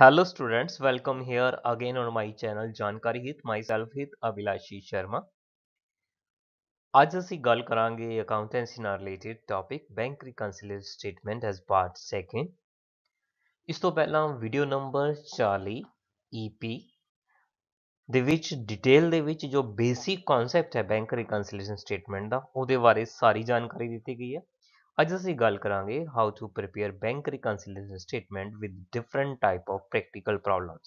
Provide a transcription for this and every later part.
Hello students, welcome here again on my channel Jankari Hit, हित अविलाशी शर्मा आज ਅੱਜ ਅਸੀਂ ਗੱਲ ਕਰਾਂਗੇ ਅਕਾਊਂਟੈਂਸੀ ਨਾਲ related topic bank reconciliation statement as part 2 ਇਸ ਤੋਂ ਪਹਿਲਾਂ ਵੀਡੀਓ ਨੰਬਰ 40 ईपी ਦੇ ਵਿੱਚ ਡਿਟੇਲ ਦੇ ਵਿੱਚ ਜੋ ਬੇਸਿਕ ਕਨਸੈਪਟ ਹੈ ਬੈਂਕ ਰਿਕਨਸੀਲੀਏਸ਼ਨ ਸਟੇਟਮੈਂਟ ਦਾ ਉਹਦੇ ਬਾਰੇ ਸਾਰੀ ਜਾਣਕਾਰੀ ਦਿੱਤੀ ਗਈ ਹੈ अज असी गल करा how to prepare bank reconciliation statement with different type of practical problem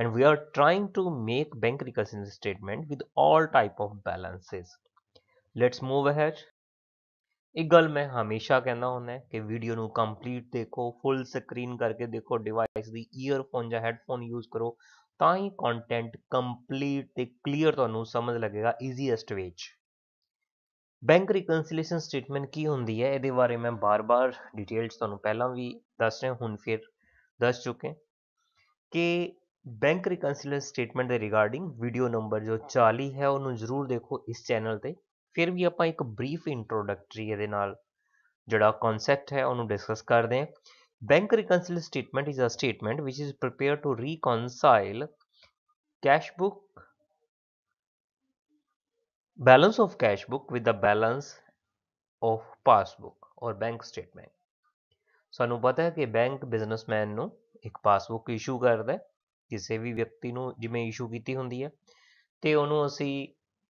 and we are trying to make bank reconciliation statement with all type of balances let's move ahead एक गल मैं हमेशा कहना हूं कि वीडियो नु कंप्लीट देखो full screen करके देखो डिवाइस की ईयरफोन या हैडफोन यूज करो तो ही कंटेंट कंप्लीट क्लीयर क्लियर समझ लगेगा easiest way bank reconciliation statement ਕੀ ਹੁੰਦੀ ਹੈ ਇਹਦੇ ਬਾਰੇ ਮੈਂ ਬਾਰ-ਬਾਰ ਡਿਟੇਲਸ ਤੁਹਾਨੂੰ ਪਹਿਲਾਂ ਵੀ ਦੱਸ ਰਿਹਾ ਹੁਣ ਫਿਰ ਦੱਸ ਚੁੱਕੇ ਕਿ ਬੈਂਕ ਰਿਕਨਸੀਲੇਸ਼ਨ ਸਟੇਟਮੈਂਟ ਦੇ ਰਿਗਾਰਡਿੰਗ ਵੀਡੀਓ ਨੰਬਰ ਜੋ 40 ਹੈ ਉਹਨੂੰ ਜ਼ਰੂਰ ਦੇਖੋ ਇਸ ਚੈਨਲ ਤੇ ਫਿਰ ਵੀ ਆਪਾਂ ਇੱਕ ਬਰੀਫ ਇੰਟਰੋਡਕਟਰੀ ਇਹਦੇ ਨਾਲ ਜਿਹੜਾ ਕਨਸੈਪਟ ਹੈ ਉਹਨੂੰ ਡਿਸਕਸ ਕਰਦੇ ਹਾਂ bank reconciliation statement is a statement which is prepared to reconcile cash book balance of cash book with the balance of passbook or bank statement ਸਾਨੂੰ ਪਤਾ ਹੈ ਕਿ ਬੈਂਕ ਬਿਜ਼ਨਸਮੈਨ ਨੂੰ ਇੱਕ ਪਾਸਬੁੱਕ ਇਸ਼ੂ ਕਰਦਾ ਹੈ ਕਿਸੇ ਵੀ ਵਿਅਕਤੀ ਨੂੰ ਜਿਵੇਂ ਇਸ਼ੂ ਕੀਤੀ ਹੁੰਦੀ ਹੈ ਤੇ ਉਹਨੂੰ ਅਸੀਂ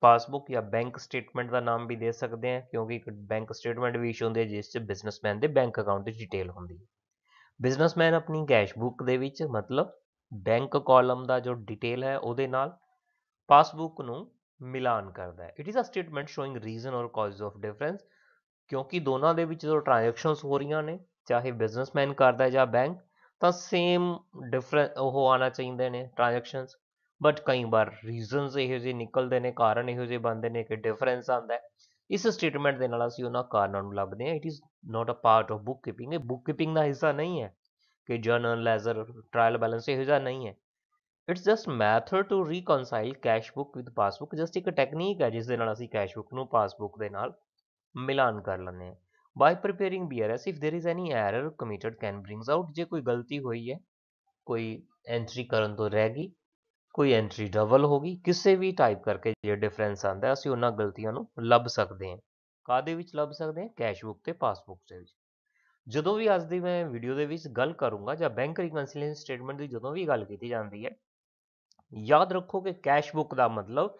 ਪਾਸਬੁੱਕ ਜਾਂ ਬੈਂਕ ਸਟੇਟਮੈਂਟ ਦਾ ਨਾਮ ਵੀ ਦੇ ਸਕਦੇ ਹਾਂ ਕਿਉਂਕਿ ਇੱਕ ਬੈਂਕ ਸਟੇਟਮੈਂਟ ਵੀ ਇਸ਼ੂ ਹੁੰਦੀ ਹੈ ਜਿਸ 'ਚ ਬਿਜ਼ਨਸਮੈਨ ਦੇ ਬੈਂਕ ਅਕਾਊਂਟ ਦੀ ਡਿਟੇਲ ਹੁੰਦੀ ਹੈ ਬਿਜ਼ਨਸਮੈਨ ਆਪਣੀ ਕੈਸ਼ ਬੁੱਕ ਦੇ ਵਿੱਚ ਮਤਲਬ ਬੈਂਕ ਕਾਲਮ ਦਾ ਜੋ ਡਿਟੇਲ ਹੈ ਉਹਦੇ ਨਾਲ ਪਾਸਬੁੱਕ ਨੂੰ ਮਿਲਾਨ ਕਰਦਾ ਹੈ it is a statement showing reason or cause of difference ਕਿਉਂਕਿ ਦੋਨਾਂ ਦੇ ਵਿੱਚ ਜਦੋਂ ਟ੍ਰਾਂਜੈਕਸ਼ਨਸ ਹੋ ਰਹੀਆਂ ਨੇ ਚਾਹੇ ਬਿਜ਼ਨਸਮੈਨ ਕਰਦਾ ਹੈ ਜਾਂ ਬੈਂਕ ਤਾਂ ਸੇਮ ਡਿਫਰੈਂਸ ਉਹ ਆਣਾ ਚਾਹੀਦੇ ਨੇ ਟ੍ਰਾਂਜੈਕਸ਼ਨਸ ਬਟ ਕਈ ਵਾਰ ਰੀਜ਼ਨਸ ਇਹੋ ਜਿਹੇ ਨਿਕਲਦੇ ਨੇ ਕਾਰਨ ਇਹੋ ਜਿਹੇ ਬਣਦੇ ਨੇ ਕਿ ਡਿਫਰੈਂਸ ਆਉਂਦਾ ਇਸ ਸਟੇਟਮੈਂਟ ਦੇ ਨਾਲ ਅਸੀਂ ਉਹਨਾਂ ਕਾਰਨਾਂ ਨੂੰ ਲੱਭਦੇ ਹਾਂ it is not a part of book keeping ਇਹ ਬੁੱਕ ਕੀਪਿੰਗ ਦਾ ਹਿੱਸਾ ਨਹੀਂ ਹੈ ਕਿ ਜਰਨਲ ਲੈਜ਼ਰ ਟ੍ਰਾਇਲ ਬੈਲੈਂਸ ਇਹੋ ਜਿਹਾ ਨਹੀਂ ਹੈ it's just method to reconcile cash book with passbook just ਇੱਕ ਟੈਕਨੀਕ ਹੈ ਜਿਸ ਦੇ ਨਾਲ ਅਸੀਂ ਕੈਸ਼ ਬੁੱਕ ਨੂੰ ਪਾਸਬੁੱਕ ਦੇ ਨਾਲ ਮਿਲਾਨ ਕਰ ਲੈਂਦੇ ਹਾਂ by preparing BRS if there is any error committed can brings out ਜੇ ਕੋਈ ਗਲਤੀ ਹੋਈ ਹੈ ਕੋਈ ਐਂਟਰੀ ਕਰਨ ਤੋਂ ਰਹਿ ਗਈ ਕੋਈ ਐਂਟਰੀ ਡਬਲ ਹੋ ਗਈ ਕਿਸੇ ਵੀ ਟਾਈਪ ਕਰਕੇ ਜੇ ਡਿਫਰੈਂਸ ਆਂਦਾ ਅਸੀਂ ਉਹਨਾਂ ਗਲਤੀਆਂ ਨੂੰ ਲੱਭ ਸਕਦੇ ਹਾਂ ਕਾਦੇ ਵਿੱਚ ਲੱਭ ਸਕਦੇ ਹਾਂ ਕੈਸ਼ ਬੁੱਕ ਤੇ ਪਾਸਬੁੱਕ ਦੇ ਵਿੱਚ ਜਦੋਂ ਵੀ ਅੱਜ ਦੀ ਮੈਂ ਵੀਡੀਓ ਦੇ ਵਿੱਚ ਗੱਲ ਕਰੂੰਗਾ ਜਾਂ ਬੈਂਕ ਰਿਕਨਸੀਲਿੰਗ ਸਟੇਟਮੈਂਟ ਦੀ ਜਦੋਂ ਵੀ ਗੱਲ ਕੀਤੀ ਜਾਂਦੀ ਹੈ ਯਾਦ ਰੱਖੋ ਕਿ ਕੈਸ਼ ਬੁੱਕ ਦਾ ਮਤਲਬ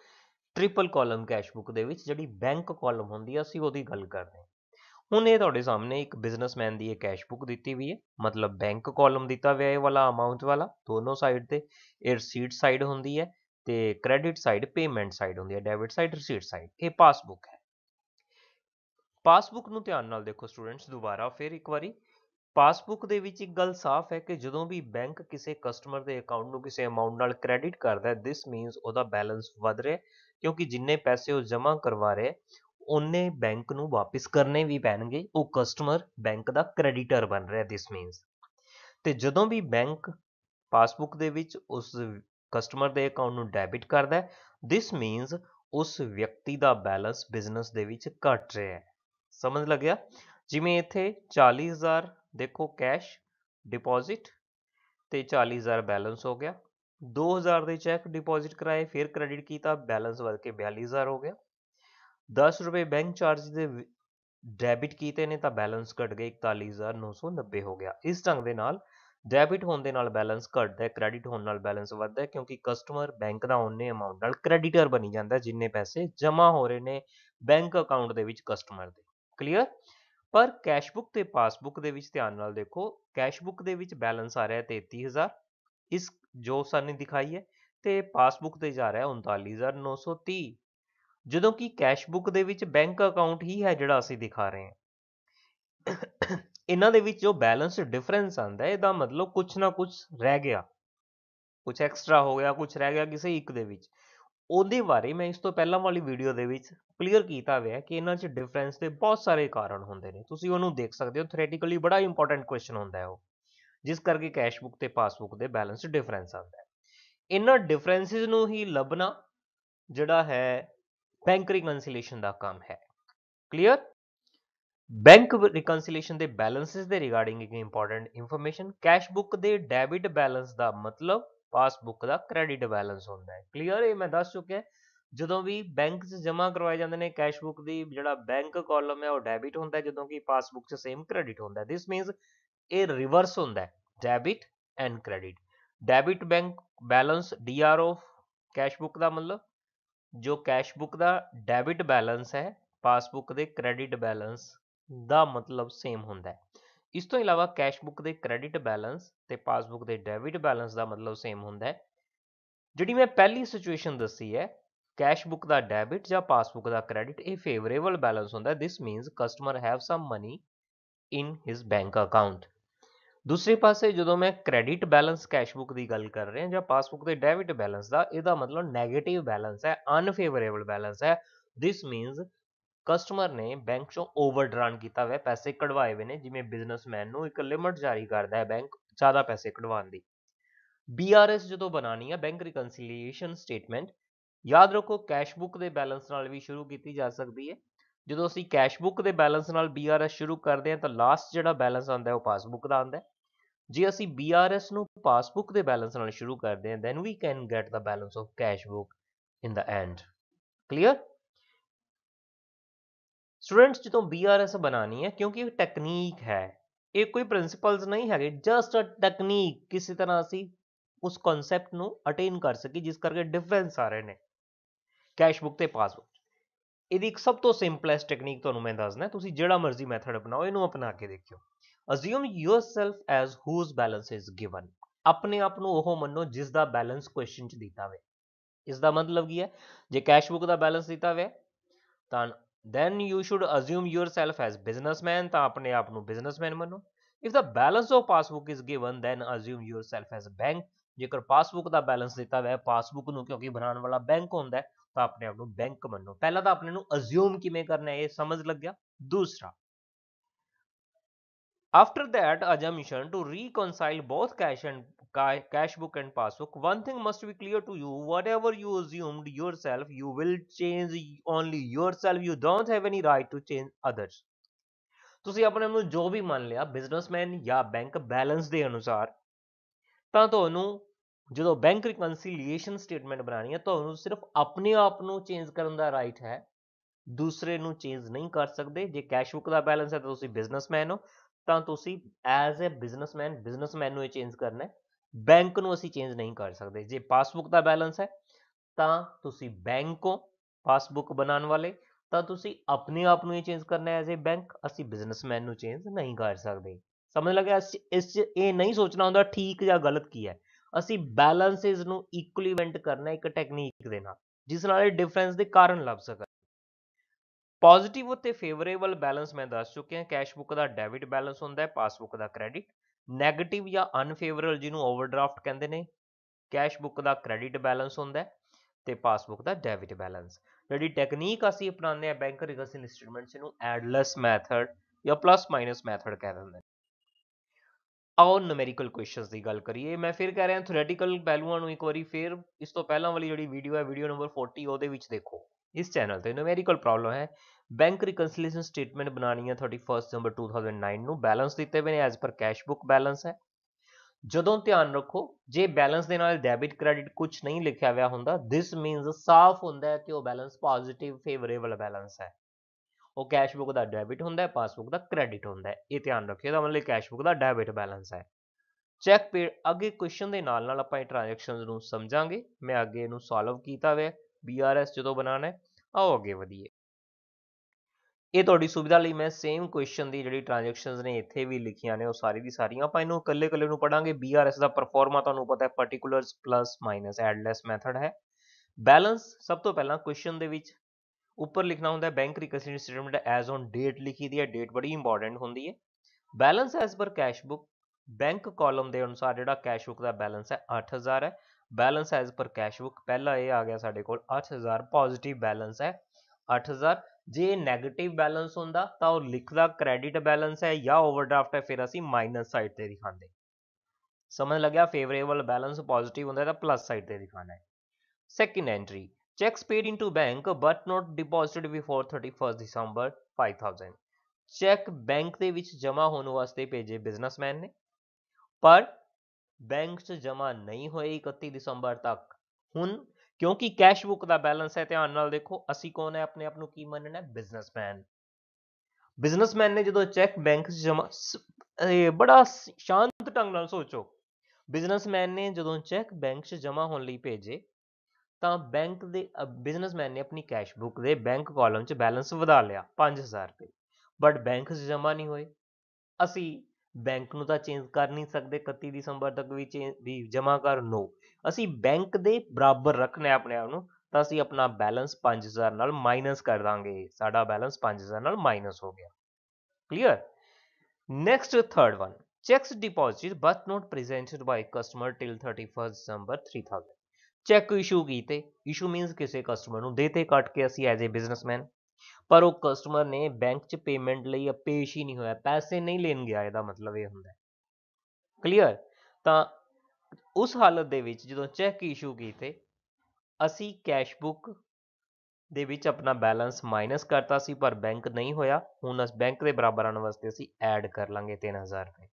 ਟ੍ਰਿਪਲ ਕਾਲਮ ਕੈਸ਼ ਬੁੱਕ ਦੇ ਵਿੱਚ ਜਿਹੜੀ ਬੈਂਕ ਕਾਲਮ ਹੁੰਦੀ ਆ ਅਸੀਂ ਉਹਦੀ ਗੱਲ ਕਰਦੇ ਹਾਂ ਹੁਣ ਇਹ ਤੁਹਾਡੇ ਸਾਹਮਣੇ ਇੱਕ ਬਿਜ਼ਨਸਮੈਨ ਦੀ ਇਹ ਕੈਸ਼ ਬੁੱਕ ਦਿੱਤੀ ਹੋਈ ਹੈ ਮਤਲਬ ਬੈਂਕ ਕਾਲਮ ਦਿੱਤਾ ਹੋਇਆ ਇਹ ਵਾਲਾ ਅਮਾਉਂਟ ਵਾਲਾ ਦੋਨੋਂ ਸਾਈਡ ਤੇ ਇਹ ਰਸੀਟ ਸਾਈਡ ਹੁੰਦੀ ਹੈ ਤੇ ਕ੍ਰੈਡਿਟ ਸਾਈਡ ਪੇਮੈਂਟ ਸਾਈਡ ਹੁੰਦੀ ਹੈ ਡੈਬਿਟ ਸਾਈਡ ਰਸੀਟ ਸਾਈਡ ਇਹ ਪਾਸਬੁੱਕ ਹੈ ਪਾਸਬੁੱਕ ਨੂੰ ਧਿਆਨ ਨਾਲ ਦੇਖੋ ਸਟੂਡੈਂਟਸ ਦੁਬਾਰਾ ਫਿਰ ਇੱਕ ਵਾਰੀ ਪਾਸਬੁੱਕ ਦੇ ਵਿੱਚ ਇੱਕ ਗੱਲ ਸਾਫ਼ ਹੈ ਕਿ ਜਦੋਂ ਵੀ ਬੈਂਕ ਕਿਸੇ ਕਸਟਮਰ ਦੇ ਅਕਾਊਂਟ ਨੂੰ ਕਿਸੇ ਅਮਾਉਂਟ ਨਾਲ ਕ੍ਰੈਡਿਟ ਕਰਦਾ ਹੈ ਥਿਸ ਮੀਨਸ ਉਹਦਾ ਬੈਲੈਂਸ ਵਧ ਰਿਹਾ ਕਿਉਂਕਿ ਜਿੰਨੇ ਪੈਸੇ ਉਹ ਜਮ੍ਹਾਂ ਕਰਵਾ ਰਿਹਾ ਉਹਨੇ ਬੈਂਕ ਨੂੰ ਵਾਪਸ ਕਰਨੇ ਵੀ ਪੈਣਗੇ ਉਹ ਕਸਟਮਰ ਬੈਂਕ ਦਾ ਕ੍ਰੈਡੀਟਰ ਬਣ ਰਿਹਾ ਥਿਸ ਮੀਨਸ ਤੇ ਜਦੋਂ ਵੀ ਬੈਂਕ ਪਾਸਬੁੱਕ ਦੇ ਵਿੱਚ ਉਸ ਕਸਟਮਰ ਦੇ ਅਕਾਊਂਟ ਨੂੰ ਡੈਬਿਟ ਕਰਦਾ ਹੈ ਥਿਸ ਮੀਨਸ ਉਸ ਵਿਅਕਤੀ ਦਾ ਬੈਲੈਂਸ ਬਿਜ਼ਨਸ ਦੇ ਵਿੱਚ ਘਟ ਰਿਹਾ ਹੈ ਸਮਝ ਲੱਗਿਆ ਜਿਵੇਂ ਇੱਥੇ 40000 ਦੇਖੋ ਕੈਸ਼ ਡਿਪੋਜ਼ਿਟ ਤੇ 40000 ਬੈਲੈਂਸ ਹੋ ਗਿਆ 2000 ਦੇ ਚੈੱਕ ਡਿਪੋਜ਼ਿਟ ਕਰਾਏ ਫਿਰ ਕ੍ਰੈਡਿਟ ਕੀਤਾ ਬੈਲੈਂਸ ਵੱਧ ਕੇ 42000 ਹੋ ਗਿਆ 10 ਰੁਪਏ ਬੈਂਕ ਚਾਰਜ ਦੇ ਡੈਬਿਟ ਕੀਤੇ ਨੇ ਤਾਂ ਬੈਲੈਂਸ ਘਟ ਗਿਆ 41990 ਹੋ ਗਿਆ ਇਸ ਢੰਗ ਦੇ ਨਾਲ ਡੈਬਿਟ ਹੋਣ ਦੇ ਨਾਲ ਬੈਲੈਂਸ ਘਟਦਾ ਹੈ ਕ੍ਰੈਡਿਟ ਹੋਣ ਨਾਲ ਬੈਲੈਂਸ ਵੱਧਦਾ ਹੈ ਕਿਉਂਕਿ ਕਸਟਮਰ ਬੈਂਕ ਦਾ ਉਹਨੇ ਅਮਾਉਂਟ ਨਾਲ ਕ੍ਰੈਡੀਟਰ ਬਣੀ ਜਾਂਦਾ ਜਿੰਨੇ ਪੈਸੇ ਜਮ੍ਹਾਂ ਹੋ ਰਹੇ ਨੇ ਬੈਂਕ ਅਕਾਊਂਟ ਦੇ ਵਿੱਚ ਕਸਟਮਰ ਦੇ ਕਲੀਅਰ ਪਰ ਕੈਸ਼ ਬੁੱਕ ਅਤੇ ਪਾਸਬੁੱਕ ਦੇ ਵਿੱਚ ਧਿਆਨ ਨਾਲ ਦੇਖੋ ਕੈਸ਼ ਬੁੱਕ ਦੇ ਵਿੱਚ ਬੈਲੈਂਸ ਆ ਰਿਹਾ ਤੇਤੀ ਹਜ਼ਾਰ ਇਸ ਜੋ ਸਾਨੂੰ ਦਿਖਾਈ ਹੈ ਅਤੇ ਪਾਸਬੁੱਕ 'ਤੇ ਜਾ ਰਿਹਾ ਉਨਤਾਲੀ ਹਜ਼ਾਰ ਨੌ ਸੌ ਤੀਹ ਜਦੋਂ ਕਿ ਕੈਸ਼ ਬੁੱਕ ਦੇ ਵਿੱਚ ਬੈਂਕ ਅਕਾਊਂਟ ਹੀ ਹੈ ਜਿਹੜਾ ਅਸੀਂ ਦਿਖਾ ਰਹੇ ਹਾਂ ਇਹਨਾਂ ਦੇ ਵਿੱਚ ਜੋ ਬੈਲੈਂਸ ਡਿਫਰੈਂਸ ਆਂਦਾ ਇਹਦਾ ਮਤਲਬ ਕੁਝ ਨਾ ਕੁਝ ਰਹਿ ਗਿਆ ਕੁਝ ਐਕਸਟਰਾ ਹੋ ਗਿਆ ਕੁਝ ਰਹਿ ਗਿਆ ਕਿਸੇ ਇੱਕ ਦੇ ਵਿੱਚ ਉਹਦੇ ਬਾਰੇ ਮੈਂ ਇਸ ਤੋਂ ਪਹਿਲਾਂ ਵਾਲੀ ਵੀਡੀਓ ਦੇ ਵਿੱਚ ਕਲੀਅਰ ਕੀਤਾ ਹੋਇਆ ਕਿ ਇਹਨਾਂ 'ਚ ਡਿਫਰੈਂਸ ਦੇ ਬਹੁਤ ਸਾਰੇ ਕਾਰਨ ਹੁੰਦੇ ਨੇ ਤੁਸੀਂ ਉਹਨੂੰ ਦੇਖ ਸਕਦੇ ਹੋ ਥਿਓਰੀਟਿਕਲੀ ਬੜਾ ਇੰਪੋਰਟੈਂਟ ਕੁਐਸਚਨ ਹੁੰਦਾ ਹੈ ਉਹ ਜਿਸ ਕਰਕੇ ਕੈਸ਼ ਬੁੱਕ ਤੇ ਪਾਸਬੁੱਕ ਦੇ ਬੈਲੈਂਸ ਡਿਫਰੈਂਸ ਆਉਂਦਾ ਹੈ ਇਹਨਾਂ ਡਿਫਰੈਂਸਿਸ ਨੂੰ ਹੀ ਲੱਭਣਾ ਜਿਹੜਾ ਹੈ ਬੈਂਕ ਰਿਕਨਸੀਲੇਸ਼ਨ ਦਾ ਕੰਮ ਹੈ ਕਲੀਅਰ ਬੈਂਕ ਰਿਕਨਸੀਲੇਸ਼ਨ ਦੇ ਬੈਲੈਂਸਸ ਦੇ ਰਿਗਾਰਡਿੰਗ ਇੱਕ ਇੰਪੋਰਟੈਂਟ ਇਨਫੋਰਮੇਸ਼ਨ ਕੈਸ਼ ਬੁੱਕ ਦੇ ਡੈਬਿਟ ਬੈਲੈਂਸ ਦਾ ਮਤਲਬ पासबुक का क्रैडिट बैलेंस होंगे क्लीयर ये मैं दस चुके जो भी बैंक जमा करवाए जाते हैं कैशबुक की जो बैंक कॉलम है वह डैबिट होंगे जो कि पासबुक से सेम क्रैडिट होंगे दिस मीनस ये रिवर्स होंगे debit and credit debit bank balance D R O cashbook का मतलब जो कैशबुक का डैबिट बैलेंस है पासबुक के क्रैडिट बैलेंस का मतलब सेम होंगे ਇਸ ਤੋਂ ਇਲਾਵਾ ਕੈਸ਼ ਬੁੱਕ ਦੇ ਕ੍ਰੈਡਿਟ ਬੈਲੈਂਸ ਤੇ ਪਾਸਬੁੱਕ ਦੇ ਡੈਬਿਟ ਬੈਲੈਂਸ ਦਾ ਮਤਲਬ ਸੇਮ ਹੁੰਦਾ ਹੈ ਜਿਹੜੀ ਮੈਂ ਪਹਿਲੀ ਸਿਚੁਏਸ਼ਨ ਦੱਸੀ ਹੈ ਕੈਸ਼ ਬੁੱਕ ਦਾ ਡੈਬਿਟ ਜਾਂ ਪਾਸਬੁੱਕ ਦਾ ਕ੍ਰੈਡਿਟ ਇਹ ਫੇਵਰੇਬਲ ਬੈਲੈਂਸ ਹੁੰਦਾ this means customer have some money in his bank account ਦੂਸਰੇ ਪਾਸੇ ਜਦੋਂ ਮੈਂ ਕ੍ਰੈਡਿਟ ਬੈਲੈਂਸ ਕੈਸ਼ ਬੁੱਕ ਦੀ ਗੱਲ ਕਰ ਰਿਹਾ ਜਾਂ ਪਾਸਬੁੱਕ ਦੇ ਡੈਬਿਟ ਬੈਲੈਂਸ ਦਾ ਇਹਦਾ ਮਤਲਬ ਨੈਗੇਟਿਵ ਬੈਲੈਂਸ ਹੈ ਅਨਫੇਵਰੇਬਲ ਬੈਲੈਂਸ ਹੈ ਥਿਸ ਮੀਨਸ ਕਸਟਮਰ ਨੇ ਬੈਂਕ ਚੋਂ ਓਵਰਡਰਾਨ ਕੀਤਾ ਹੋਇਆ ਪੈਸੇ ਕਢਵਾਏ ਹੋਏ ਨੇ ਜਿਵੇਂ ਬਿਜ਼ਨਸਮੈਨ ਨੂੰ ਇੱਕ ਲਿਮਟ ਜਾਰੀ ਕਰਦਾ ਹੈ ਬੈਂਕ ਜ਼ਿਆਦਾ ਪੈਸੇ ਕਢਵਾਉਣ ਦੀ BRS ਜਦੋਂ ਬਣਾਣੀ ਹੈ ਬੈਂਕ ਰਿਕਨਸੀਲੀਏਸ਼ਨ ਸਟੇਟਮੈਂਟ ਯਾਦ ਰੱਖੋ ਕੈਸ਼ ਬੁੱਕ ਦੇ ਬੈਲੈਂਸ ਨਾਲ ਵੀ ਸ਼ੁਰੂ ਕੀਤੀ ਜਾ ਸਕਦੀ ਹੈ ਜਦੋਂ ਅਸੀਂ ਕੈਸ਼ ਬੁੱਕ ਦੇ ਬੈਲੈਂਸ ਨਾਲ BRS ਸ਼ੁਰੂ ਕਰਦੇ ਹਾਂ ਤਾਂ ਲਾਸਟ ਜਿਹੜਾ ਬੈਲੈਂਸ ਆਉਂਦਾ ਹੈ ਉਹ ਪਾਸਬੁੱਕ ਦਾ ਆਉਂਦਾ ਹੈ ਜੇ ਅਸੀਂ BRS ਨੂੰ ਪਾਸਬੁੱਕ ਦੇ ਬੈਲੈਂਸ ਨਾਲ ਸ਼ੁਰੂ ਕਰਦੇ ਹਾਂ then we can get the balance of cash book in the end clear students ਜਦੋਂ ਬੀਆਰਐਸ ਬਣਾਣੀ ਹੈ ਕਿਉਂਕਿ ਇਹ ਟੈਕਨੀਕ ਹੈ ਇਹ ਕੋਈ ਪ੍ਰਿੰਸੀਪਲਸ ਨਹੀਂ ਹੈਗੇ ਜਸਟ ਅ ਟੈਕਨੀਕ ਕਿਸੇ ਤਰ੍ਹਾਂ ਅਸੀਂ ਉਸ ਕਨਸੈਪਟ ਨੂੰ ਅਟੇਨ ਕਰ ਸਕੀ ਜਿਸ ਕਰਕੇ ਡਿਫਰੈਂਸ ਆ ਰਹੇ ਨੇ ਕੈਸ਼ ਬੁੱਕ ਤੇ ਪਾਸਬੁੱਕ ਇਹਦੀ ਇੱਕ ਸਭ ਤੋਂ ਸਿੰਪਲੈਸਟ ਟੈਕਨੀਕ ਤੁਹਾਨੂੰ ਮੈਂ ਦੱਸਣਾ ਤੁਸੀਂ ਜਿਹੜਾ ਮਰਜ਼ੀ ਮੈਥਡ ਅਪਣਾਓ ਇਹਨੂੰ ਅਪਣਾ ਕੇ ਦੇਖਿਓ assume yourself as whose balance is given ਆਪਣੇ ਆਪ ਨੂੰ ਉਹ ਮੰਨੋ ਜਿਸ ਦਾ ਬੈਲੈਂਸ ਕੁਐਸਚਨ ਚ ਦਿੱਤਾ ਹੋਵੇ ਇਸ ਦਾ ਮਤਲਬ ਕੀ ਹੈ ਜੇ ਕੈਸ਼ ਬੁੱਕ ਦਾ ਬੈਲੈਂਸ ਦਿੱਤਾ ਹੋਵੇ ਤਾਂ then you should assume yourself as businessman ਤਾਂ ਆਪਣੇ ਆਪ ਨੂੰ ਬਿਜ਼ਨਸਮੈਨ ਮੰਨੋ if the balance of passbook is given then assume yourself as a bank ਜੇਕਰ ਪਾਸਬੁੱਕ ਦਾ ਬੈਲੈਂਸ ਦਿੱਤਾ ਹੋਇਆ ਹੈ ਪਾਸਬੁੱਕ ਨੂੰ ਕਿਉਂਕਿ ਬਣਾਉਣ ਵਾਲਾ ਬੈਂਕ ਹੁੰਦਾ ਹੈ ਤਾਂ ਆਪਣੇ ਆਪ ਨੂੰ ਬੈਂਕ ਮੰਨੋ ਪਹਿਲਾਂ ਤਾਂ ਆਪਣੇ ਨੂੰ ਅਸਿਊਮ ਕਿਵੇਂ ਕਰਨਾ ਹੈ ਇਹ ਸਮਝ ਲੱਗਿਆ ਦੂਸਰਾ after that assumption to reconcile both cash and cash book and passbook one thing must be clear to you whatever you assumed yourself you will change only yourself you don't have any right to change others ਤੁਸੀਂ ਆਪਣੇ ਨੂੰ ਜੋ ਵੀ ਮੰਨ ਲਿਆ businessman ਜਾਂ bank balance ਦੇ ਅਨੁਸਾਰ ਤਾਂ ਤੁਹਾਨੂੰ ਜਦੋਂ ਬੈਂਕ ਰਿਕਨਸੀਲੀਏਸ਼ਨ ਸਟੇਟਮੈਂਟ ਬਣਾਣੀ ਹੈ ਤੁਹਾਨੂੰ ਸਿਰਫ ਆਪਣੇ ਆਪ ਨੂੰ ਚੇਂਜ ਕਰਨ ਦਾ ਰਾਈਟ ਹੈ ਦੂਸਰੇ ਨੂੰ ਚੇਂਜ ਨਹੀਂ ਕਰ ਸਕਦੇ ਜੇ ਕੈਸ਼ ਬੁੱਕ ਦਾ ਬੈਲੈਂਸ ਹੈ ਤਾਂ ਤੁਸੀਂ ਬਿਜ਼ਨਸਮੈਨ ਹੋ ਤਾਂ ਤੁਸੀਂ ਐਜ਼ ਅ ਬਿਜ਼ਨਸਮੈਨ ਬਿਜ਼ਨਸਮੈਨ ਨੂੰ ਇਹ ਚੇਂਜ ਕਰਨਾ ਹੈ ਬੈਂਕ ਨੂੰ ਅਸੀਂ ਚੇਂਜ ਨਹੀਂ ਕਰ ਸਕਦੇ ਜੇ ਪਾਸਬੁੱਕ ਦਾ ਬੈਲੈਂਸ ਹੈ ਤਾਂ ਤੁਸੀਂ ਬੈਂਕ ਹੋ ਪਾਸਬੁੱਕ ਬਣਾਉਣ ਵਾਲੇ ਤਾਂ ਤੁਸੀਂ ਆਪਣੇ ਆਪ ਨੂੰ ਹੀ ਚੇਂਜ ਕਰਨਾ ਹੈ ਐਜ਼ ਅ ਬੈਂਕ ਅਸੀਂ ਬਿਜ਼ਨਸਮੈਨ ਨੂੰ ਚੇਂਜ ਨਹੀਂ ਕਰ ਸਕਦੇ ਸਮਝ ਲੱਗਿਆ ਇਸ ਇਹ ਨਹੀਂ ਸੋਚਣਾ ਹੁੰਦਾ ਠੀਕ ਜਾਂ ਗਲਤ ਕੀ ਹੈ ਅਸੀਂ ਬੈਲੈਂਸਸ ਨੂੰ ਇਕੁਇਲੈਂਟ ਕਰਨਾ ਇੱਕ ਟੈਕਨੀਕ ਦੇ ਨਾਲ ਜਿਸ ਨਾਲ ਇਹ ਡਿਫਰੈਂਸ ਦੇ ਕਾਰਨ ਲੱਭ ਸਕਣ ਪੋਜ਼ਿਟਿਵ ਉਤੇ ਫੇਵਰੇਬਲ ਬੈਲੈਂਸ ਮੈਂ ਦੱਸ ਚੁੱਕਿਆ ਕੈਸ਼ ਬੁੱਕ ਦਾ ਡੈਬਿਟ ਬੈਲੈਂਸ ਹੁੰਦਾ ਹੈ ਪਾਸਬੁੱਕ ਦਾ ਕ੍ਰੈਡਿਟ ਨੈਗੇਟਿਵ ਜਾਂ ਅਨਫੇਵਰਲ ਜਿਹਨੂੰ ਓਵਰਡਰਾਫਟ ਕਹਿੰਦੇ ਨੇ ਕੈਸ਼ ਬੁੱਕ ਦਾ ਕ੍ਰੈਡਿਟ ਬੈਲੈਂਸ ਹੁੰਦਾ ਤੇ ਪਾਸਬੁੱਕ ਦਾ ਡੈਬਿਟ ਬੈਲੈਂਸ ਜਿਹੜੀ ਟੈਕਨੀਕ ਅਸੀਂ ਅਪਣਾਉਂਦੇ ਆ ਬੈਂਕ ਰਿਕਰਸਿੰਗ ਇਨਸਟਰੂਮੈਂਟਸ ਨੂੰ ਐਡਲੈਸ ਮੈਥਡ ਜਾਂ ਪਲੱਸ ਮਾਈਨਸ ਮੈਥਡ ਕਹਿ ਦਿੰਦੇ ਆਓ ਨੂਮੈਰੀਕਲ ਕੁਐਸਚਨਸ ਦੀ ਗੱਲ ਕਰੀਏ ਮੈਂ ਫਿਰ ਕਹਿ ਰਿਹਾ ਥਿਓਰੀਟੀਕਲ ਵੈਲੂਆਂ ਨੂੰ ਇੱਕ ਵਾਰੀ ਫਿਰ ਇਸ ਤੋਂ ਪਹਿਲਾਂ ਵਾਲੀ ਜਿਹੜੀ ਵੀਡੀਓ ਹੈ ਵੀਡੀਓ ਨੰਬਰ 40 ਉਹਦੇ ਵਿੱਚ ਦੇਖੋ ਇਸ ਚੈਨਲ ਤੇ ਨਿਊਮੈਰੀਕਲ ਪ੍ਰੋਬਲਮ ਹੈ ਬੈਂਕ ਰਿਕਨਸਿਲੀਏਸ਼ਨ ਸਟੇਟਮੈਂਟ ਬਣਾਣੀ ਹੈ ਤੁਹਾਡੀ 1 ਨੰਬਰ 2009 ਨੂੰ ਬੈਲੈਂਸ ਦਿੱਤੇ ਹੋਏ ਨੇ as per cash book balance ਹੈ ਜਦੋਂ ਧਿਆਨ ਰੱਖੋ ਜੇ ਬੈਲੈਂਸ ਦੇ ਨਾਲ ਡੈਬਿਟ ਕ੍ਰੈਡਿਟ ਕੁਝ ਨਹੀਂ ਲਿਖਿਆ ਹੋਇਆ ਹੁੰਦਾ ਥਿਸ ਮੀਨਸ ਸਾਫ਼ ਹੁੰਦਾ ਹੈ ਕਿ ਉਹ ਬੈਲੈਂਸ ਪੋਜ਼ਿਟਿਵ ਫੇਵਰੇਬਲ ਬੈਲੈਂਸ ਹੈ ਉਹ ਕੈਸ਼ ਬੁੱਕ ਦਾ ਡੈਬਿਟ ਹੁੰਦਾ ਹੈ ਪਾਸਬੁੱਕ ਦਾ ਕ੍ਰੈਡਿਟ ਹੁੰਦਾ ਹੈ ਇਹ ਧਿਆਨ ਰੱਖਿਓ ਤਾਂ ਮਤਲਬ ਕੈਸ਼ ਬੁੱਕ ਦਾ ਡੈਬਿਟ ਬੈਲੈਂਸ ਹੈ ਚੈੱਕ ਪੇ ਅੱਗੇ ਕੁਐਸਚਨ ਦੇ ਨਾਲ ਨਾਲ ਆਪਾਂ ਇਹ ਟ੍ਰਾਂਜੈਕਸ਼ਨਸ ਨੂੰ ਸਮਝਾਂਗੇ ਮੈਂ ਅੱਗੇ ਇਹਨੂੰ ਸੋਲਵ ਕੀਤਾ ਹੋਇਆ BRS ਜਦੋਂ ਬਣਾਣਾ ਹੈ ਆਓ ਅੱਗੇ ਵਧੀਏ ਇਹ ਤੁਹਾਡੀ ਸੁਵਿਧਾ ਲਈ ਮੈਂ ਸੇਮ ਕੁਐਸਚਨ ਦੀ ਜਿਹੜੀ ਟ੍ਰਾਂਜੈਕਸ਼ਨਸ ਨੇ ਇੱਥੇ ਵੀ ਲਿਖੀਆਂ ਨੇ ਉਹ ਸਾਰੀ ਦੀ ਸਾਰੀਆਂ ਆਪਾਂ ਇਹਨੂੰ ਇਕੱਲੇ ਇਕੱਲੇ ਨੂੰ ਪੜਾਂਗੇ BRS ਦਾ ਪਰਫਾਰਮਾ ਤੁਹਾਨੂੰ ਪਤਾ ਹੈ particulars plus minus add less method ਹੈ ਬੈਲੈਂਸ ਸਭ ਤੋਂ ਪਹਿਲਾਂ ਕੁਐਸਚਨ ਦੇ ਵਿੱਚ ਉੱਪਰ ਲਿਖਣਾ ਹੁੰਦਾ ਹੈ bank reconciling statement as on date ਲਿਖੀ ਦੀ ਹੈ ਡੇਟ ਬੜੀ ਇੰਪੋਰਟੈਂਟ ਹੁੰਦੀ ਹੈ balance as per cash book bank column ਦੇ ਅਨੁਸਾਰ ਜਿਹੜਾ ਕੈਸ਼ ਬੁੱਕ ਦਾ ਬੈਲੈਂਸ ਹੈ 8000 ਹੈ balance as per cash book ਪਹਿਲਾ ਇਹ ਆ ਗਿਆ ਸਾਡੇ ਕੋਲ 8000 ਪੋਜ਼ਿਟਿਵ ਬੈਲੈਂਸ ਹੈ 8000 ਜੇ 네ਗੇਟਿਵ ਬੈਲੈਂਸ ਹੁੰਦਾ ਤਾਂ ਉਹ ਲਿਖਦਾ ਕ੍ਰੈਡਿਟ ਬੈਲੈਂਸ ਹੈ ਜਾਂ ਓਵਰਡਰਾਫਟ ਹੈ ਫਿਰ ਅਸੀਂ ਮਾਈਨਸ ਸਾਈਡ ਤੇ ਦਿਖਾਉਂਦੇ ਸਮਝ ਲੱਗਿਆ ਫੇਵਰੇਬਲ ਬੈਲੈਂਸ ਪੋਜ਼ਿਟਿਵ ਹੁੰਦਾ ਤਾਂ ਪਲੱਸ ਸਾਈਡ ਤੇ ਦਿਖਾਣਾ ਹੈ second entry cheques paid into bank but not deposited before 31st December 5000 cheque bank ਦੇ ਵਿੱਚ ਜਮਾ ਹੋਣ ਵਾਸਤੇ ਭੇਜੇ ਬਿਜ਼ਨਸਮੈਨ ਨੇ ਪਰ ਬੈਂਕ 'ਚ ਜਮ੍ਹਾਂ ਨਹੀਂ ਹੋਈ 31 ਦਸੰਬਰ ਤੱਕ ਹੁਣ ਕਿਉਂਕਿ ਕੈਸ਼ ਬੁੱਕ ਦਾ ਬੈਲੈਂਸ ਹੈ ਧਿਆਨ ਨਾਲ ਦੇਖੋ ਅਸੀਂ ਕੌਣ ਹੈ ਆਪਣੇ ਆਪ ਨੂੰ ਕੀ ਮੰਨਣਾ ਹੈ ਬਿਜ਼ਨਸਮੈਨ ਬਿਜ਼ਨਸਮੈਨ ਨੇ ਜਦੋਂ ਚੈੱਕ ਬੈਂਕ 'ਚ ਇਹ ਬੜਾ ਸ਼ਾਂਤ ਢੰਗ ਨਾਲ ਸੋਚੋ ਬਿਜ਼ਨਸਮੈਨ ਨੇ ਜਦੋਂ ਚੈੱਕ ਬੈਂਕ 'ਚ ਜਮ੍ਹਾਂ ਹੋਣ ਲਈ ਭੇਜੇ ਤਾਂ ਬੈਂਕ ਦੇ ਬਿਜ਼ਨਸਮੈਨ ਨੇ ਆਪਣੀ ਕੈਸ਼ ਬੁੱਕ ਦੇ ਬੈਂਕ ਕਾਲਮ 'ਚ ਬੈਲੈਂਸ ਵਧਾ ਲਿਆ 5000 ਰੁਪਏ ਬਟ ਬੈਂਕ 'ਚ ਜਮ੍ਹਾਂ ਨਹੀਂ ਹੋਏ ਅਸੀਂ ਬੈਂਕ ਨੂੰ ਤਾਂ ਚੇਂਜ ਕਰ ਨਹੀਂ ਸਕਦੇ 31 ਦਸੰਬਰ ਤੱਕ ਵੀ ਚੇਂਜ ਵੀ ਜਮ੍ਹਾਂ ਕਰ ਨੋ ਅਸੀਂ ਬੈਂਕ ਦੇ ਬਰਾਬਰ ਰੱਖਣਾ ਆਪਣੇ ਆਪ ਨੂੰ ਤਾਂ ਅਸੀਂ ਆਪਣਾ ਬੈਲੈਂਸ 5000 ਨਾਲ ਮਾਈਨਸ ਕਰ ਦਾਂਗੇ ਸਾਡਾ ਬੈਲੈਂਸ 5000 ਨਾਲ ਮਾਈਨਸ ਹੋ ਗਿਆ clear next third one cheques deposit but not presented by customer till 31st December 3000 cheque issue ਕੀਤੇ ਇਸ਼ੂ ਮੀਨਸ ਕਿਸੇ ਕਸਟਮਰ ਨੂੰ ਦੇਤੇ ਕੱਟ ਕੇ ਅਸੀਂ ਐਜ਼ ਅ ਬਿਜ਼ਨਸਮੈਨ ਪਰ ਉਹ ਕਸਟਮਰ ਨੇ ਬੈਂਕ 'ਚ ਪੇਮੈਂਟ ਲਈ ਪੇਸ਼ ਹੀ ਨਹੀਂ ਹੋਇਆ ਪੈਸੇ ਨਹੀਂ ਲੈਣ ਗਿਆ ਇਹਦਾ ਮਤਲਬ ਇਹ ਹੁੰਦਾ ਕਲੀਅਰ ਤਾਂ ਉਸ ਹਾਲਤ ਦੇ ਵਿੱਚ ਜਦੋਂ ਚੈੱਕ ਇਸ਼ੂ ਕੀਤੇ ਅਸੀਂ ਕੈਸ਼ ਬੁੱਕ ਦੇ ਵਿੱਚ ਆਪਣਾ ਬੈਲੈਂਸ ਮਾਈਨਸ ਕਰਤਾ ਸੀ ਪਰ ਬੈਂਕ ਨਹੀਂ ਹੋਇਆ ਹੁਣ ਅਸ ਬੈਂਕ ਦੇ ਬਰਾਬਰ ਆਣ ਵਾਸਤੇ ਅਸੀਂ ਐਡ ਕਰ ਲਾਂਗੇ 3000 ਰੁਪਏ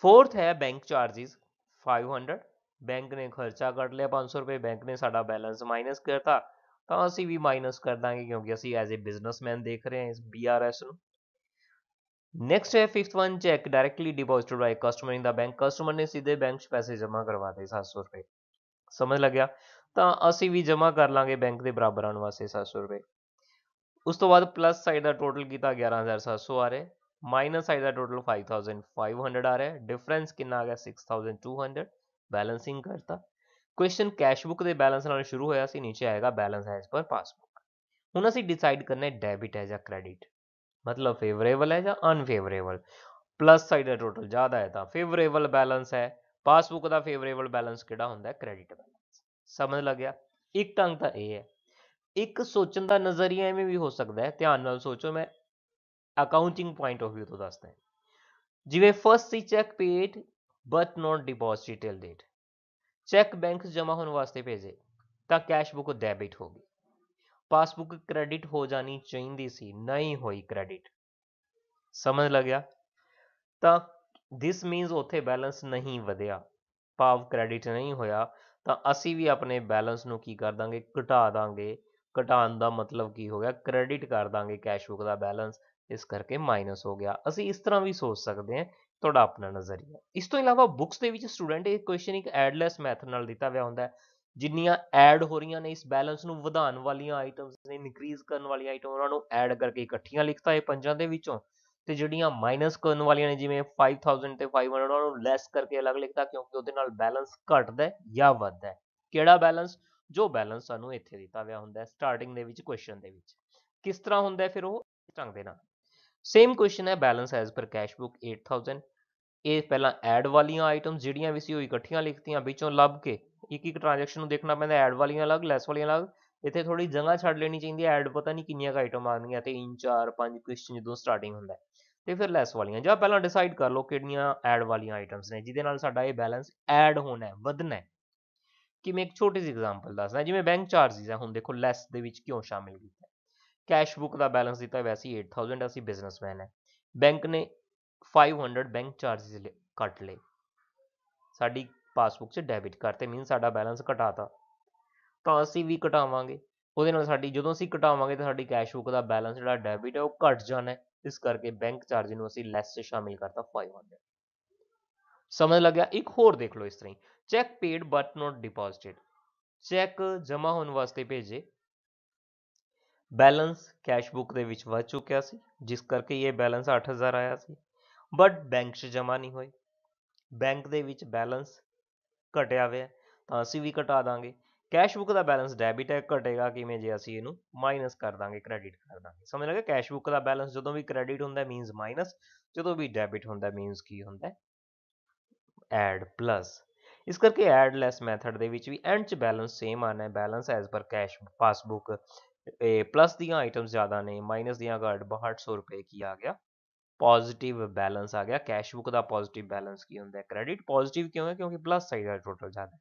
ਫੋਰਥ ਹੈ ਬੈਂਕ ਚਾਰजेस 500 ਬੈਂਕ ਨੇ ਖਰਚਾ ਕੱਢ ਲਿਆ 500 ਰੁਪਏ ਬੈਂਕ ਨੇ ਸਾਡਾ ਬੈਲੈਂਸ ਮਾਈਨਸ ਕਰਤਾ तो असी भी माइनस कर देंगे क्योंकि असी एज ए बिजनेसमैन देख रहे हैं इस बी आर एस नैक्सट है fifth one cheque directly deposit by customer in the bank customer ने सीधे बैंक पैसे जमा करवाते सत्त सौ रुपए समझ लग गया तो असी भी जमा कर लाँगे बैंक के बराबर आने वास्ते सत सौ रुपए उस तो बाद प्लस साइड का टोटल किया ग्यारह हज़ार सत सौ आ रहा है माइनस साइड का total five thousand five hundred आ रहा है डिफरेंस कि six thousand two hundred balancing करता ਕੁਐਸਚਨ ਕੈਸ਼ ਬੁੱਕ ਦੇ ਬੈਲੈਂਸ ਨਾਲ ਸ਼ੁਰੂ ਹੋਇਆ ਸੀ ਨੀਚੇ ਆਏਗਾ ਬੈਲੈਂਸ ਐਸ ਪਰ ਪਾਸਬੁੱਕ ਹੁਣ ਅਸੀਂ ਡਿਸਾਈਡ ਕਰਨਾ ਹੈ ਡੈਬਿਟ ਹੈ ਜਾਂ ਕ੍ਰੈਡਿਟ ਮਤਲਬ ਫੇਵਰੇਬਲ ਹੈ ਜਾਂ ਅਨਫੇਵਰੇਬਲ ਪਲੱਸ ਸਾਈਡ ਦਾ ਟੋਟਲ ਜ਼ਿਆਦਾ ਹੈ ਤਾਂ ਫੇਵਰੇਬਲ ਬੈਲੈਂਸ ਹੈ ਪਾਸਬੁੱਕ ਦਾ ਫੇਵਰੇਬਲ ਬੈਲੈਂਸ ਕਿਹੜਾ ਹੁੰਦਾ ਹੈ ਕ੍ਰੈਡਿਟ ਬੈਲੈਂਸ ਸਮਝ ਲੱਗਿਆ ਇੱਕ ਤੰਗ ਤਾਂ ਇਹ ਹੈ ਇੱਕ ਸੋਚਣ ਦਾ ਨਜ਼ਰੀਆ ਐਵੇਂ ਵੀ ਹੋ ਸਕਦਾ ਹੈ ਧਿਆਨ ਨਾਲ ਸੋਚੋ ਮੈਂ ਅਕਾਊਂਟਿੰਗ ਪੁਆਇੰਟ ਆਫ View ਤੋਂ ਦੱਸਦਾ ਜਿਵੇਂ ਫਸਟ ਸੀ cheque paid but not deposit till date cheque bank ਜਮਾ ਜਮ੍ਹਾਂ ਹੋਣ ਵਾਸਤੇ ਭੇਜੇ ਤਾਂ ਕੈਸ਼ ਬੁੱਕ ਡੈਬਿਟ ਹੋ ਗਈ ਪਾਸਬੁੱਕ ਕ੍ਰੈਡਿਟ ਹੋ ਜਾਣੀ ਚਾਹੀਦੀ ਸੀ ਨਹੀਂ ਹੋਈ ਕ੍ਰੈਡਿਟ ਸਮਝ ਲੱਗਿਆ ਤਾਂ ਥਿਸ ਮੀਨਸ ਉਥੇ ਬੈਲੈਂਸ ਨਹੀਂ ਵਧਿਆ ਪਾਵ ਕ੍ਰੈਡਿਟ ਨਹੀਂ ਹੋਇਆ ਤਾਂ ਅਸੀਂ ਵੀ ਆਪਣੇ ਬੈਲੈਂਸ ਨੂੰ ਕੀ ਕਰ ਦਾਂਗੇ ਘਟਾ ਦਾਂਗੇ ਘਟਾਉਣ ਦਾ ਮਤਲਬ ਕੀ ਹੋ ਗਿਆ ਕ੍ਰੈਡਿਟ ਕਰ ਦਾਂਗੇ ਕੈਸ਼ ਬੁੱਕ ਦਾ ਬੈਲੈਂਸ ਇਸ ਕਰਕੇ ਮਾਈਨਸ ਹੋ ਗਿਆ ਅਸੀਂ ਇਸ ਤਰ੍ਹਾਂ ਵੀ ਸੋਚ ਸਕਦੇ ਹਾਂ ਤੁਹਾਡਾ ਆਪਣਾ ਨਜ਼ਰੀਆ ਇਸ ਤੋਂ ਇਲਾਵਾ ਬੁੱਕਸ ਦੇ ਵਿੱਚ ਸਟੂਡੈਂਟ ਇਹ ਕੁਐਸਚਨ ਇੱਕ ਐਡਲੈਸ ਮੈਥਡ ਨਾਲ ਦਿੱਤਾ ਹੋਇਆ ਹੁੰਦਾ ਜਿੰਨੀਆਂ ਐਡ ਹੋ ਰਹੀਆਂ ਨੇ ਇਸ ਬੈਲੈਂਸ ਨੂੰ ਵਧਾਉਣ ਵਾਲੀਆਂ ਆਈਟਮਸ ਨੇ ਇਨਕਰੀਜ਼ ਕਰਨ ਵਾਲੀਆਂ ਆਈਟਮ ਉਹਨਾਂ ਨੂੰ ਐਡ ਕਰਕੇ ਇਕੱਠੀਆਂ ਲਿਖਤਾ ਇਹ ਪੰਜਾਂ ਦੇ ਵਿੱਚੋਂ ਤੇ ਜਿਹੜੀਆਂ ਮਾਈਨਸ ਕਰਨ ਵਾਲੀਆਂ ਨੇ ਜਿਵੇਂ 5000 ਤੇ 500 ਉਹਨਾਂ ਨੂੰ ਲੈਸ ਕਰਕੇ ਅਲੱਗ ਲਿਖਤਾ ਕਿਉਂਕਿ ਉਹਦੇ ਨਾਲ ਬੈਲੈਂਸ ਘਟਦਾ ਹੈ ਜਾਂ ਵੱਧਦਾ ਕਿਹੜਾ ਬੈਲੈਂਸ ਜੋ ਬੈਲੈਂਸ ਸਾਨੂੰ ਇੱਥੇ ਦਿੱਤਾ ਹੋਇਆ ਹੁੰਦਾ ਹੈ ਸਟਾਰਟਿੰਗ ਦੇ ਵਿੱਚ ਕੁਐਸਚਨ ਦੇ ਵਿੱਚ ਕਿਸ ਤਰ੍ਹਾਂ ਹੁੰਦਾ ਫਿਰ ਉਹ ਚੰਗ ਦੇ ਨਾਲ ਸੇਮ ਕੁਐਸਚਨ ਹੈ balance as per cash book 8000 ਇਹ ਪਹਿਲਾਂ ਐਡ ਵਾਲੀਆਂ ਆਈਟਮਸ ਜਿਹੜੀਆਂ ਵੀ ਸੀ ਉਹ ਇਕੱਠੀਆਂ ਲਿਖਤੀਆਂ ਵਿੱਚੋਂ ਲੱਭ ਕੇ ਇੱਕ ਇੱਕ ਟ੍ਰਾਂਜੈਕਸ਼ਨ ਨੂੰ ਦੇਖਣਾ ਪੈਂਦਾ ਐਡ ਵਾਲੀਆਂ ਅਲੱਗ ਲੈਸ ਵਾਲੀਆਂ ਅਲੱਗ ਇੱਥੇ ਥੋੜੀ ਜਗ੍ਹਾ ਛੱਡ ਲੈਣੀ ਚਾਹੀਦੀ ਹੈ ਐਡ ਪਤਾ ਨਹੀਂ ਕਿੰਨੀਆਂ ਆਈਟਮ ਆਉਣਗੀਆਂ ਤੇ ਇਨ 4 5 ਕੁਐਸਚਨ ਜਦੋਂ ਸਟਾਰਟਿੰਗ ਹੁੰਦਾ ਤੇ ਫਿਰ ਲੈਸ ਵਾਲੀਆਂ ਜਾਂ ਪਹਿਲਾਂ ਡਿਸਾਈਡ ਕਰ ਲਓ ਕਿਹੜੀਆਂ ਐਡ ਵਾਲੀਆਂ ਆਈਟਮਸ ਨੇ ਜਿਹਦੇ ਨਾਲ ਸਾਡਾ ਇਹ ਬੈਲੈਂਸ ਐਡ ਹੋਣਾ ਹੈ ਵਧਣਾ ਹੈ ਕਿ ਮੈਂ ਇੱਕ ਛੋਟੀ ਜਿਹੀ ਐਗਜ਼ਾਮਪਲ ਦੱਸਦਾ ਜਿਵੇਂ ਬੈਂਕ ਚਾਰਜਸ ਹੈ ਹੁਣ ਦੇਖੋ ਲੈਸ ਦੇ ਵਿੱਚ ਕਿਉਂ ਸ਼ਾਮਿਲ ਕੀਤਾ ਕੈਸ਼ ਬੁੱਕ ਦਾ ਬੈਲੈਂਸ ਦਿੱਤਾ ਹੋਇਆ ਸੀ 8000 ਅਸੀਂ ਬਿਜ਼ਨਸਮੈਨ ਹੈ ਬੈਂਕ ਨੇ 500 ਬੈਂਕ ਚਾਰजेस ਕੱਟ ਲਏ ਸਾਡੀ ਪਾਸਬੁੱਕ 'ਚ ਡੈਬਿਟ ਕਰਤੇ ਮੀਨ ਸਾਡਾ ਬੈਲੈਂਸ ਘਟਾਤਾ ਤਾਂ ਅਸੀਂ ਵੀ ਘਟਾਵਾਂਗੇ ਉਹਦੇ ਨਾਲ ਸਾਡੀ ਜਦੋਂ ਅਸੀਂ ਘਟਾਵਾਂਗੇ ਤਾਂ ਸਾਡੀ ਕੈਸ਼ ਬੁੱਕ ਦਾ ਬੈਲੈਂਸ ਜਿਹੜਾ ਡੈਬਿਟ ਹੈ ਉਹ ਘਟ ਜਾਣਾ ਹੈ ਇਸ ਕਰਕੇ ਬੈਂਕ ਚਾਰਜ ਨੂੰ ਅਸੀਂ ਲੈਸ 'ਚ ਸ਼ਾਮਿਲ ਕਰਤਾ 500 ਸਮਝ ਲੱਗਿਆ ਇੱਕ ਹੋਰ ਦੇਖ ਲਓ ਇਸ ਤਰ੍ਹਾਂ cheque paid but not deposited cheque ਜਮਾ ਹੋਣ ਵਾਸਤੇ ਭੇਜੇ ਬੈਲੈਂਸ ਕੈਸ਼ ਬੁੱਕ ਦੇ ਵਿੱਚ ਵੱਧ ਚੁੱਕਿਆ ਸੀ ਜਿਸ ਕਰਕੇ ਇਹ ਬੈਲੈਂਸ 8000 ਆਇਆ ਸੀ ਬਟ ਬੈਂਕ 'ਚ ਜਮ੍ਹਾਂ ਨਹੀਂ ਹੋਈ ਬੈਂਕ ਦੇ ਵਿੱਚ ਬੈਲੈਂਸ ਘਟਿਆ ਹੋਇਆ ਤਾਂ ਅਸੀਂ ਵੀ ਘਟਾ ਦਾਂਗੇ ਕੈਸ਼ ਬੁੱਕ ਦਾ ਬੈਲੈਂਸ ਡੈਬਿਟ ਹੈ ਘਟੇਗਾ ਕਿਵੇਂ ਜੇ ਅਸੀਂ ਇਹਨੂੰ ਮਾਈਨਸ ਕਰ ਦਾਂਗੇ ਕ੍ਰੈਡਿਟ ਕਰ ਦਾਂਗੇ ਸਮਝ ਲਗਾ ਕੈਸ਼ ਬੁੱਕ ਦਾ ਬੈਲੈਂਸ ਜਦੋਂ ਵੀ ਕ੍ਰੈਡਿਟ ਹੁੰਦਾ ਮੀਨਸ ਮਾਈਨਸ ਜਦੋਂ ਵੀ ਡੈਬਿਟ ਹੁੰਦਾ ਮੀਨਸ ਕੀ ਹੁੰਦਾ ਐਡ ਪਲੱਸ ਇਸ ਕਰਕੇ ਐਡ ਲੈਸ ਮੈਥਡ ਦੇ ਵਿੱਚ ਵੀ ਐਂਡ 'ਚ ਬੈਲੈਂਸ ਸੇਮ ਆਣਾ ਹੈ balance as per cash passbook ਇਹ ਪਲੱਸ ਦੀਆਂ ਆਈਟਮਸ ਜ਼ਿਆਦਾ ਨੇ ਮਾਈਨਸ ਦੀਆਂ ਘਟ 6200 ਰੁਪਏ ਕੀ ਆ ਗਿਆ ਪੋਜ਼ਿਟਿਵ ਬੈਲੈਂਸ ਆ ਗਿਆ ਕੈਸ਼ ਬੁੱਕ ਦਾ ਪੋਜ਼ਿਟਿਵ ਬੈਲੈਂਸ ਕੀ ਹੁੰਦਾ ਹੈ ਕ੍ਰੈਡਿਟ ਪੋਜ਼ਿਟਿਵ ਕਿਉਂ ਹੈ ਕਿਉਂਕਿ ਪਲੱਸ ਸਾਈਡ ਦਾ ਟੋਟਲ ਜ਼ਿਆਦਾ